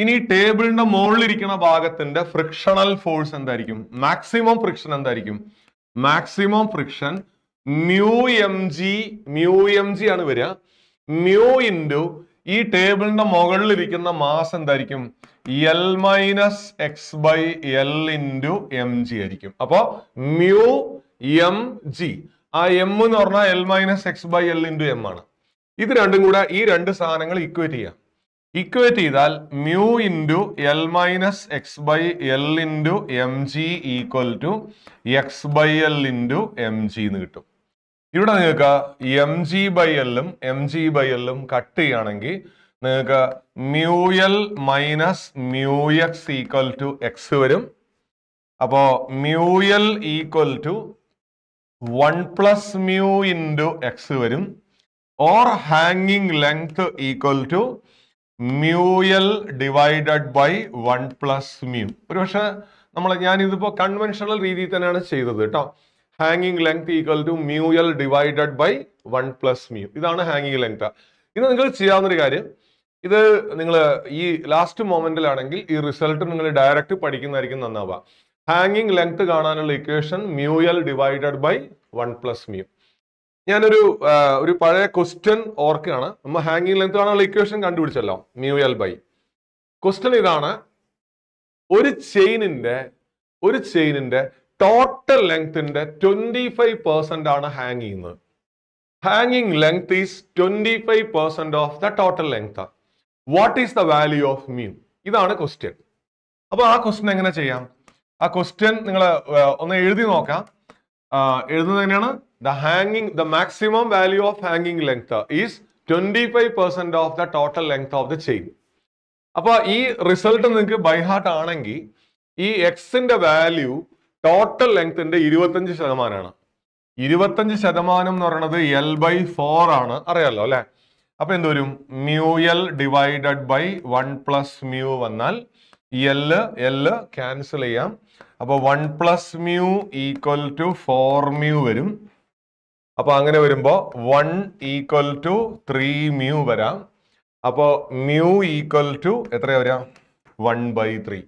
ഇനി ടേബിളിന്റെ മുകളിലിരിക്കുന്ന ഭാഗത്തിന്റെ ഫ്രിക്ഷണൽ ഫോഴ്സ് എന്തായിരിക്കും മാക്സിമം ഫ്രിക്ഷൻ എന്തായിരിക്കും maximum friction mu M G mu M G ആണ് വരിക മ്യൂ ഇൻറ്റു ഈ ടേബിളിന്റെ മുകളിലിരിക്കുന്ന മാസ് എന്തായിരിക്കും L minus X by L into M G ആയിരിക്കും അപ്പോ മ്യൂ എം ജി ആ എം എന്ന് പറഞ്ഞാൽ L minus X by L into M ആണ് ഇത് രണ്ടും കൂടെ ഈ രണ്ട് സാധനങ്ങൾ ഇക്വേറ്റ് ചെയ്യാം ഇക്വേറ്റ് ചെയ്താൽ mu into L minus X by L into M G equal to X by L into M G എന്ന് കിട്ടും ഇവിടെ നിങ്ങൾക്ക് എം ജി ബൈ എല്ലും എം ജി ബൈ എല്ലും കട്ട് ചെയ്യുകയാണെങ്കിൽ നിങ്ങൾക്ക് mu L minus mu X equal to X വരും അപ്പോൾ mu L equal to one plus mu into X വരും ഓർ ഹാങ്ങിങ് length equal to mu l by by 1 mu mu. ഒരുപക്ഷെ നമ്മൾ ഞാനിതിപ്പോ conventional രീതിയിൽ തന്നെയാണ് ചെയ്തത് കേട്ടോ ഹാങ്ങിങ് length equal to mu L divided by one plus mu ഇതാണ് ഹാങ്ങിങ് ലെങ്ത് ഇത് നിങ്ങൾ ചെയ്യാവുന്നൊരു കാര്യം ഇത് നിങ്ങൾ ഈ ലാസ്റ്റ് മൊമെന്റിലാണെങ്കിൽ ഈ റിസൾട്ട് നിങ്ങൾ ഡയറക്റ്റ് പഠിക്കുന്നതായിരിക്കും നന്നാവുക ഹാങ്ങിങ് ലെങ്ത് കാണാനുള്ള equation mu L divided by one plus mu ഞാനൊരു ഒരു പഴയ ക്വസ്റ്റ്യൻ ഓർക്കുകയാണ് നമ്മൾ ഹാങ്ങിങ് ലെങ്ത് ആണുള്ള ഇക്വേഷൻ കണ്ടുപിടിച്ചല്ലോ മ്യൂ എൽ ബൈ ക്വസ്റ്റ്യൻ ഇതാണ് ഒരു ചെയിനിന്റെ ഒരു ചെയിനിന്റെ ടോട്ടൽ ലെങ്ത്തിന്റെ ട്വന്റി ഫൈവ് പെർസെന്റ് ആണ് ഹാങ് ചെയ്യുന്നത് ഹാങ്ങിങ് length is twenty five percent of the total length what is the value of mu ഇതാണ് ക്വസ്റ്റ്യൻ അപ്പോൾ ആ ക്വസ്റ്റ്യൻ എങ്ങനെ ചെയ്യാം ആ ക്വസ്റ്റ്യൻ നിങ്ങൾ ഒന്ന് എഴുതി നോക്കാം എഴുതുന്നത് എങ്ങനെയാണ് the hanging, the maximum value of hanging length is 25% of the total length of the chain. അപ്പോൾ ഈ റിസൾട്ട് നിങ്ങൾക്ക് ബൈ ഹാർട്ട് ആണെങ്കിൽ ഈ എക്സിന്റെ വാല്യൂ ടോട്ടൽ ലെങ്ത്തിന്റെ ഇരുപത്തഞ്ച് ശതമാനമാണ് ഇരുപത്തഞ്ച് ശതമാനം എന്ന് പറയുന്നത് എൽ ബൈ ഫോർ ആണ് അറിയാലോ അല്ലെ അപ്പൊ എന്തുവരും mu L divided by one plus mu വന്നാൽ എല് എല് ക്യാൻസൽ ചെയ്യാം അപ്പൊ one plus mu equal to four mu വരും അപ്പോൾ അങ്ങനെ വരുമ്പോൾ one equal to three mu വരാം അപ്പോൾ മ്യൂ ഈക്വൽ ടു എത്രയാ വരാം വൺ ബൈ ത്രീ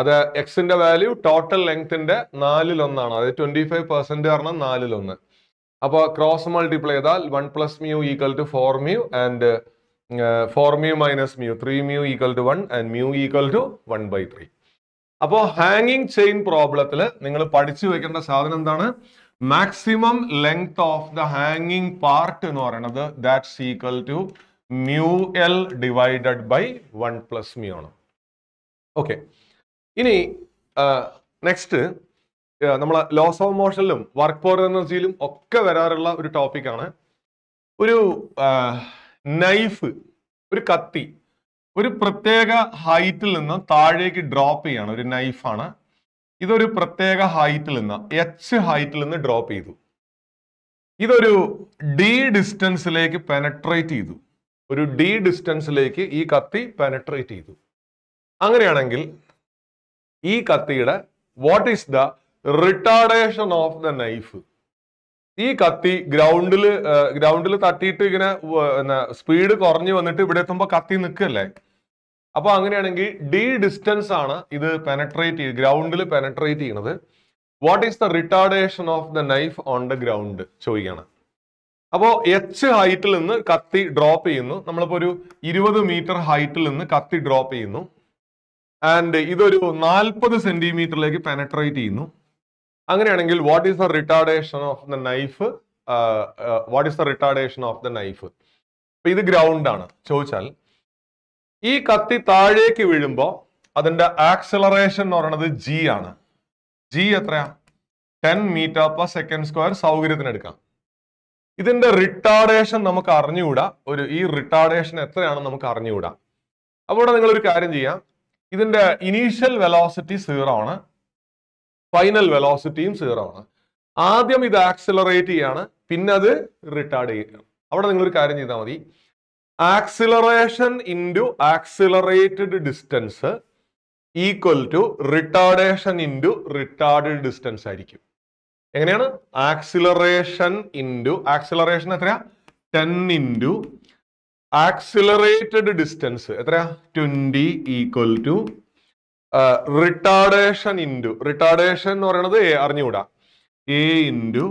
അത് എക്സിന്റെ വാല്യൂ ടോട്ടൽ ലെങ്ത്തിന്റെ നാലിലൊന്നാണ് അതായത് ട്വന്റി ഫൈവ് പെർസെന്റ് കാരണം നാലിലൊന്ന് അപ്പോൾ ക്രോസ് മൾട്ടിപ്ലൈ ചെയ്താൽ one plus mu equal to four mu and four mu minus mu three mu equal to one and mu equal to one by three അപ്പോൾ ഹാങ്ങിങ് chain പ്രോബ്ലത്തിൽ നിങ്ങൾ പഠിച്ചു വെക്കേണ്ട സാധനം എന്താണ് മാക്സിമം ലെങ്ത് ഓഫ് ദ ഹാങ്ങിങ് പാർട്ട് എന്ന് പറയുന്നത് that's equal to mu L divided by one plus mu ആണ് ഓക്കെ ഇനി നെക്സ്റ്റ് നമ്മൾ ലോസ് ഓഫ് മോഷനിലും വർക്ക് ഫോർ എനർജിയിലും ഒക്കെ വരാറുള്ള ഒരു ടോപ്പിക്കാണ് ഒരു നൈഫ് ഒരു കത്തി ഒരു പ്രത്യേക ഹൈറ്റിൽ നിന്ന് താഴേക്ക് ഡ്രോപ്പ് ചെയ്യാണ് ഒരു നൈഫാണ് ഇതൊരു പ്രത്യേക ഹൈറ്റിൽ നിന്ന് എച്ച് ഹൈറ്റിൽ നിന്ന് ഡ്രോപ്പ് ചെയ്തു ഇതൊരു ഡി ഡിസ്റ്റൻസിലേക്ക് പെനട്രേറ്റ് ചെയ്തു ഒരു ഡി ഡിസ്റ്റൻസിലേക്ക് ഈ കത്തി പെനട്രേറ്റ് ചെയ്തു അങ്ങനെയാണെങ്കിൽ ഈ കത്തിയുടെ what is the retardation of the knife ഈ കത്തി ഗ്രൗണ്ടിൽ ഗ്രൗണ്ടിൽ തട്ടിയിട്ട് ഇങ്ങനെ സ്പീഡ് കുറഞ്ഞു വന്നിട്ട് ഇവിടെ എത്തുമ്പോൾ കത്തി നിൽക്കല്ലേ അപ്പൊ അങ്ങനെയാണെങ്കിൽ ഡി ഡിസ്റ്റൻസ് ആണ് ഇത് പെനട്രേറ്റ് ചെയ്ത് ഗ്രൗണ്ടിൽ പെനട്രേറ്റ് ചെയ്യണത് what is the retardation of the knife on the ground ചോദിക്കുകയാണ് അപ്പോ എച്ച് ഹൈറ്റിൽ നിന്ന് കത്തി ഡ്രോപ്പ് ചെയ്യുന്നു നമ്മളിപ്പോ ഒരു ഇരുപത് മീറ്റർ ഹൈറ്റിൽ നിന്ന് കത്തി ഡ്രോപ്പ് ചെയ്യുന്നു ആൻഡ് ഇതൊരു നാൽപ്പത് സെന്റിമീറ്ററിലേക്ക് പെനട്രേറ്റ് ചെയ്യുന്നു അങ്ങനെയാണെങ്കിൽ what is the retardation of the knife what is the retardation of the knife ഇത് ഗ്രൗണ്ടാണ് ചോദിച്ചാൽ ഈ കത്തി താഴേക്ക് വീഴുമ്പോൾ അതിന്റെ ആക്സലറേഷൻ എന്ന് പറയുന്നത് ജി ആണ് ജി എത്രയാ ten metre per second square സൗകര്യത്തിന് എടുക്കാം ഇതിന്റെ റിട്ടാർഡേഷൻ നമുക്ക് അറിഞ്ഞുകൂടാ ഒരു ഈ റിട്ടാർഡേഷൻ എത്രയാണെന്ന് നമുക്ക് അറിഞ്ഞുകൂടാ അപ്പോൾ ഇവിടെ ഒരു കാര്യം ചെയ്യാം ഇതിന്റെ ഇനീഷ്യൽ വെലോസിറ്റി സീറോ ആണ് ഫൈനൽ വെലോസിറ്റിയും സീറോ ആണ് ആദ്യം ഇത് ആക്സിലറേറ്റ് ചെയ്യാണ് പിന്നെ അത് റിട്ടാർഡ് ചെയ്യുകയാണ് അവിടെ ഒരു കാര്യം ചെയ്താൽ മതി acceleration into accelerated distance equal to retardation into retard distance ആയിരിക്കും എങ്ങനെയാണ് ആക്സിലറേഷൻ ഇൻറ്റു ആക്സിലറേഷൻ എത്രയാ ടെൻ ഇൻറ്റു ആക്സിലറേറ്റഡ് ഡിസ്റ്റൻസ് എത്രയാ twenty equal to retardation into retardation എന്ന് പറയുന്നത് എ അറിഞ്ഞുകൂടാ എ ഇൻറ്റു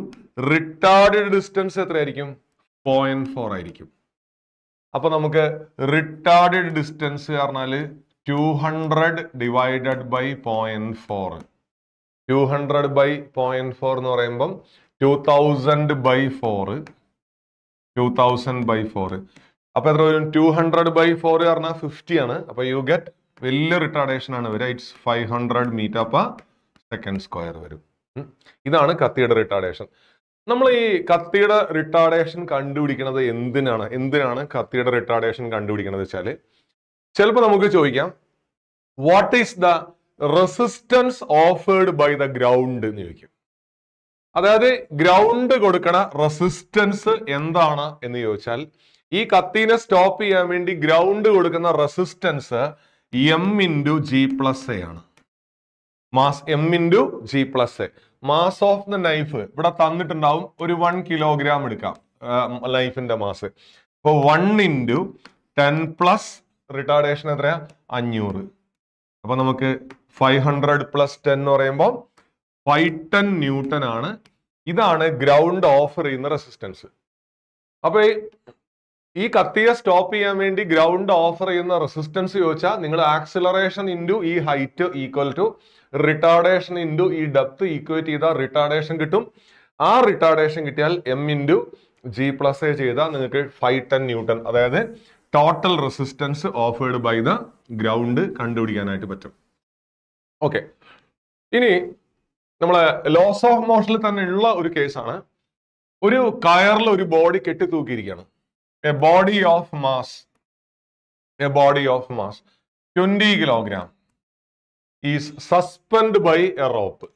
റിട്ടാർഡ് ഡിസ്റ്റൻസ് എത്രയായിരിക്കും പോയിന്റ് ഫോർ ആയിരിക്കും അപ്പൊ നമുക്ക് റിട്ടാർഡ് ഡിസ്റ്റൻസ് പറഞ്ഞാല് two hundred divided by point four two hundred by point four എന്ന് പറയുമ്പം two thousand by four two thousand by four അപ്പൊ എത്ര വരും ടു ഹൺഡ്രഡ് ബൈ ഫോർ പറഞ്ഞാൽ ഫിഫ്റ്റി ആണ് അപ്പൊ യു ഗെറ്റ് വലിയ റിട്ടാർഡേഷൻ ആണ് വരിക it's five hundred metre per second square വരും ഇതാണ് കത്തിയുടെ റിട്ടാർഡേഷൻ നമ്മൾ ഈ കത്തിയുടെ റിട്ടാർഡേഷൻ കണ്ടുപിടിക്കുന്നത് എന്തിനാണ് എന്തിനാണ് കത്തിയുടെ റിട്ടാർഡേഷൻ കണ്ടുപിടിക്കുന്നത് വെച്ചാൽ ചിലപ്പോൾ നമുക്ക് ചോദിക്കാം what is the resistance offered by the ground എന്ന് ചോദിക്കും അതായത് ഗ്രൗണ്ട് കൊടുക്കണ റെസിസ്റ്റൻസ് എന്താണ് എന്ന് ചോദിച്ചാൽ ഈ കത്തിനെ സ്റ്റോപ്പ് ചെയ്യാൻ വേണ്ടി ഗ്രൗണ്ട് കൊടുക്കുന്ന resistance M into G plus A ആണ് mass M into G plus A mass of the knife ഇവിടെ തന്നിട്ടുണ്ടാവും ഒരു വൺ കിലോഗ്രാം എടുക്കാം ലൈഫിന്റെ മാസ് അപ്പോൾ one into ten plus retardation എത്രയാ അഞ്ഞൂറ് അപ്പൊ നമുക്ക് ഫൈവ് ഹൺഡ്രഡ് പ്ലസ് ടെൻ എന്ന് പറയുമ്പോൾ ഫൈവ് ടെൻ ന്യൂട്ടൺ ആണ് ഇതാണ് ഗ്രൗണ്ട് ഓഫർ ചെയ്യുന്ന റെസിസ്റ്റൻസ് അപ്പൊ ഈ കത്തിയെ സ്റ്റോപ്പ് ചെയ്യാൻ വേണ്ടി ഗ്രൗണ്ട് ഓഫർ ചെയ്യുന്ന റെസിസ്റ്റൻസ് ചോദിച്ചാൽ നിങ്ങൾ ആക്സിലറേഷൻ ഇൻറ്റു ഈ height equal to retardation into ഈ ഡെപ്ത് ഈക്വേറ്റ് ചെയ്താൽ റിട്ടാർഡേഷൻ കിട്ടും ആ റിട്ടാർഡേഷൻ കിട്ടിയാൽ M into G plus A ചെയ്താൽ നിങ്ങൾക്ക് ഫൈവ് ടെൻ ന്യൂട്ടൺ അതായത് total resistance offered by the ground കണ്ടുപിടിക്കാനായിട്ട് പറ്റും ഓക്കെ ഇനി നമ്മളെ ലോസ് ഓഫ് മോഷനിൽ തന്നെ ഉള്ള ഒരു കേസാണ് ഒരു കയറിൽ ഒരു ബോഡി കെട്ടി തൂക്കിയിരിക്കുകയാണ് a body of mass a body of mass twenty kilogram is suspend by a rope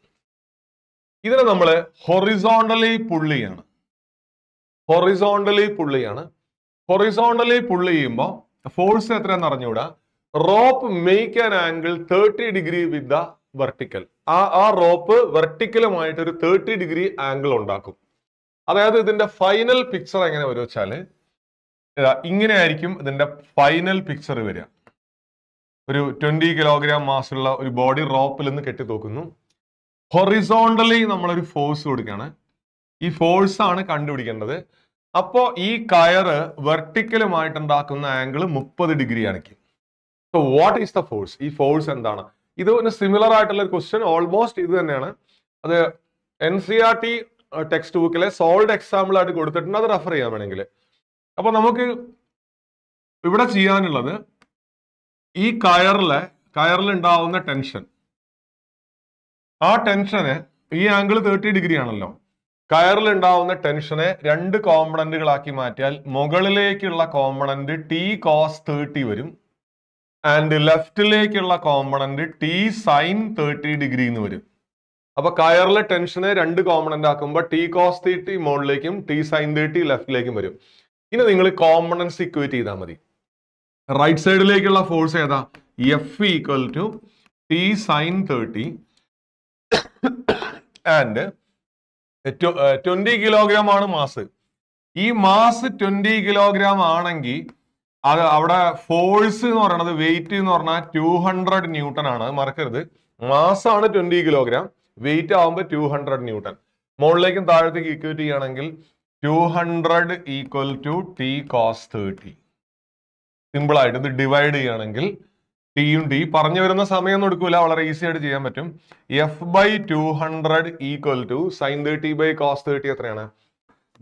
ഇതിനെ നമ്മൾ ഹൊറിസോണ്ടലി പുള്ളിയാണ് ഹൊറിസോണ്ടലി പുള്ളിയാണ് ഹൊറിസോണ്ടലി പുള്ളി ചെയ്യുമ്പോൾ ഫോഴ്സ് എത്രയാന്ന് അറിഞ്ഞുകൂടാ rope make an angle thirty degree with the vertical ആ ആ റോപ്പ് വെർട്ടിക്കലുമായിട്ട് ഒരു തേർട്ടി ഡിഗ്രി ആംഗിൾ ഉണ്ടാക്കും അതായത് ഇതിന്റെ ഫൈനൽ പിക്ചർ എങ്ങനെ വരുവെച്ചാൽ ഇങ്ങനെയായിരിക്കും ഇതിന്റെ ഫൈനൽ പിക്ചർ വരിക ഒരു ട്വന്റി കിലോഗ്രാം മാസുള്ള ഒരു ബോഡി റോപ്പിൽ നിന്ന് കെട്ടി തൂക്കുന്നു ഹൊറിസോണ്ടലി നമ്മളൊരു ഫോഴ്സ് കൊടുക്കുകയാണ് ഈ ഫോഴ്സ് ആണ് കണ്ടുപിടിക്കേണ്ടത് അപ്പോ ഈ കയറ് വെർട്ടിക്കലുമായിട്ട് ഉണ്ടാക്കുന്ന ആംഗിൾ മുപ്പത് ഡിഗ്രി ആണെങ്കിൽ so what is the force ഈ ഫോഴ്സ് എന്താണ് ഇതിന് സിമിലർ ആയിട്ടുള്ള ഒരു ക്വസ്റ്റ്യൻ ഓൾമോസ്റ്റ് ഇത് തന്നെയാണ് അത് N C R T text ബുക്കിലെ സോൾഡ് എക്സാമ്പിൾ ആയിട്ട് കൊടുത്തിട്ടുണ്ട് അത് റെഫർ ചെയ്യാൻ വേണമെങ്കിൽ അപ്പൊ നമുക്ക് ഇവിടെ ചെയ്യാനുള്ളത് ഈ കയറിൽ കയറിലുണ്ടാവുന്ന ടെൻഷൻ ആ ടെൻഷന് ഈ ആംഗിൾ തേർട്ടി ഡിഗ്രി ആണല്ലോ കയറിലുണ്ടാവുന്ന ടെൻഷനെ രണ്ട് കോമ്പണന്റുകളാക്കി മാറ്റിയാൽ മുകളിലേക്കുള്ള കോമ്പണന്റ് ടി കോസ് തേർട്ടി വരും ആൻഡ് ലെഫ്റ്റിലേക്കുള്ള component T sine thirty degree എന്ന് വരും അപ്പൊ കയറിലെ ടെൻഷനെ രണ്ട് കോമ്പണന്റ് ആക്കുമ്പോൾ ടി കോസ് തേർട്ടി മുകളിലേക്കും ടി സൈൻ തേർട്ടി ലെഫ്റ്റിലേക്കും വരും ഇനി നിങ്ങൾ കോമ്പണൻസ് ഇക്വേറ്റ് ചെയ്താൽ മതി റൈറ്റ് സൈഡിലേക്കുള്ള ഫോഴ്സ് ഏതാ F equal to T sine thirty and twenty kilogram ആണ് മാസ് ഈ മാസ് ട്വന്റി കിലോഗ്രാം ആണെങ്കിൽ അത് അവിടെ ഫോഴ്സ് എന്ന് പറയുന്നത് വെയിറ്റ് എന്ന് പറഞ്ഞാൽ ടു ഹൺഡ്രഡ് ന്യൂട്ടൺ ആണ് മറക്കരുത് മാസാണ് ട്വന്റി കിലോഗ്രാം വെയിറ്റ് ആവുമ്പോൾ ടു ഹൺഡ്രഡ് ന്യൂട്ടൺ മുകളിലേക്കും താഴത്തേക്ക് ഇക്വേറ്റ് ചെയ്യുകയാണെങ്കിൽ two hundred equal to T cos thirty simple ആയിട്ട് ഇത് ഡിവൈഡ് ചെയ്യുകയാണെങ്കിൽ ടിയും ഡി പറഞ്ഞു വരുന്ന സമയം ഒന്നും എടുക്കൂല വളരെ ഈസി ആയിട്ട് ചെയ്യാൻ പറ്റും F by two hundred equal to sine thirty by cos thirty എത്രയാണ്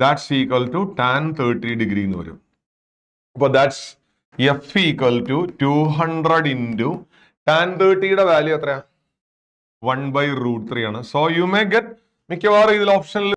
that's equal to tan thirty degree എന്ന് വരും അപ്പൊ that's F equal to two hundred into tan തേർട്ടിയുടെ വാല്യൂ എത്രയാണ് വൺ ബൈ റൂട്ട് ത്രീ ആണ് സോ യു മേ ഗെറ്റ് മിക്കവാറും ഇതിൽ ഓപ്ഷനിൽ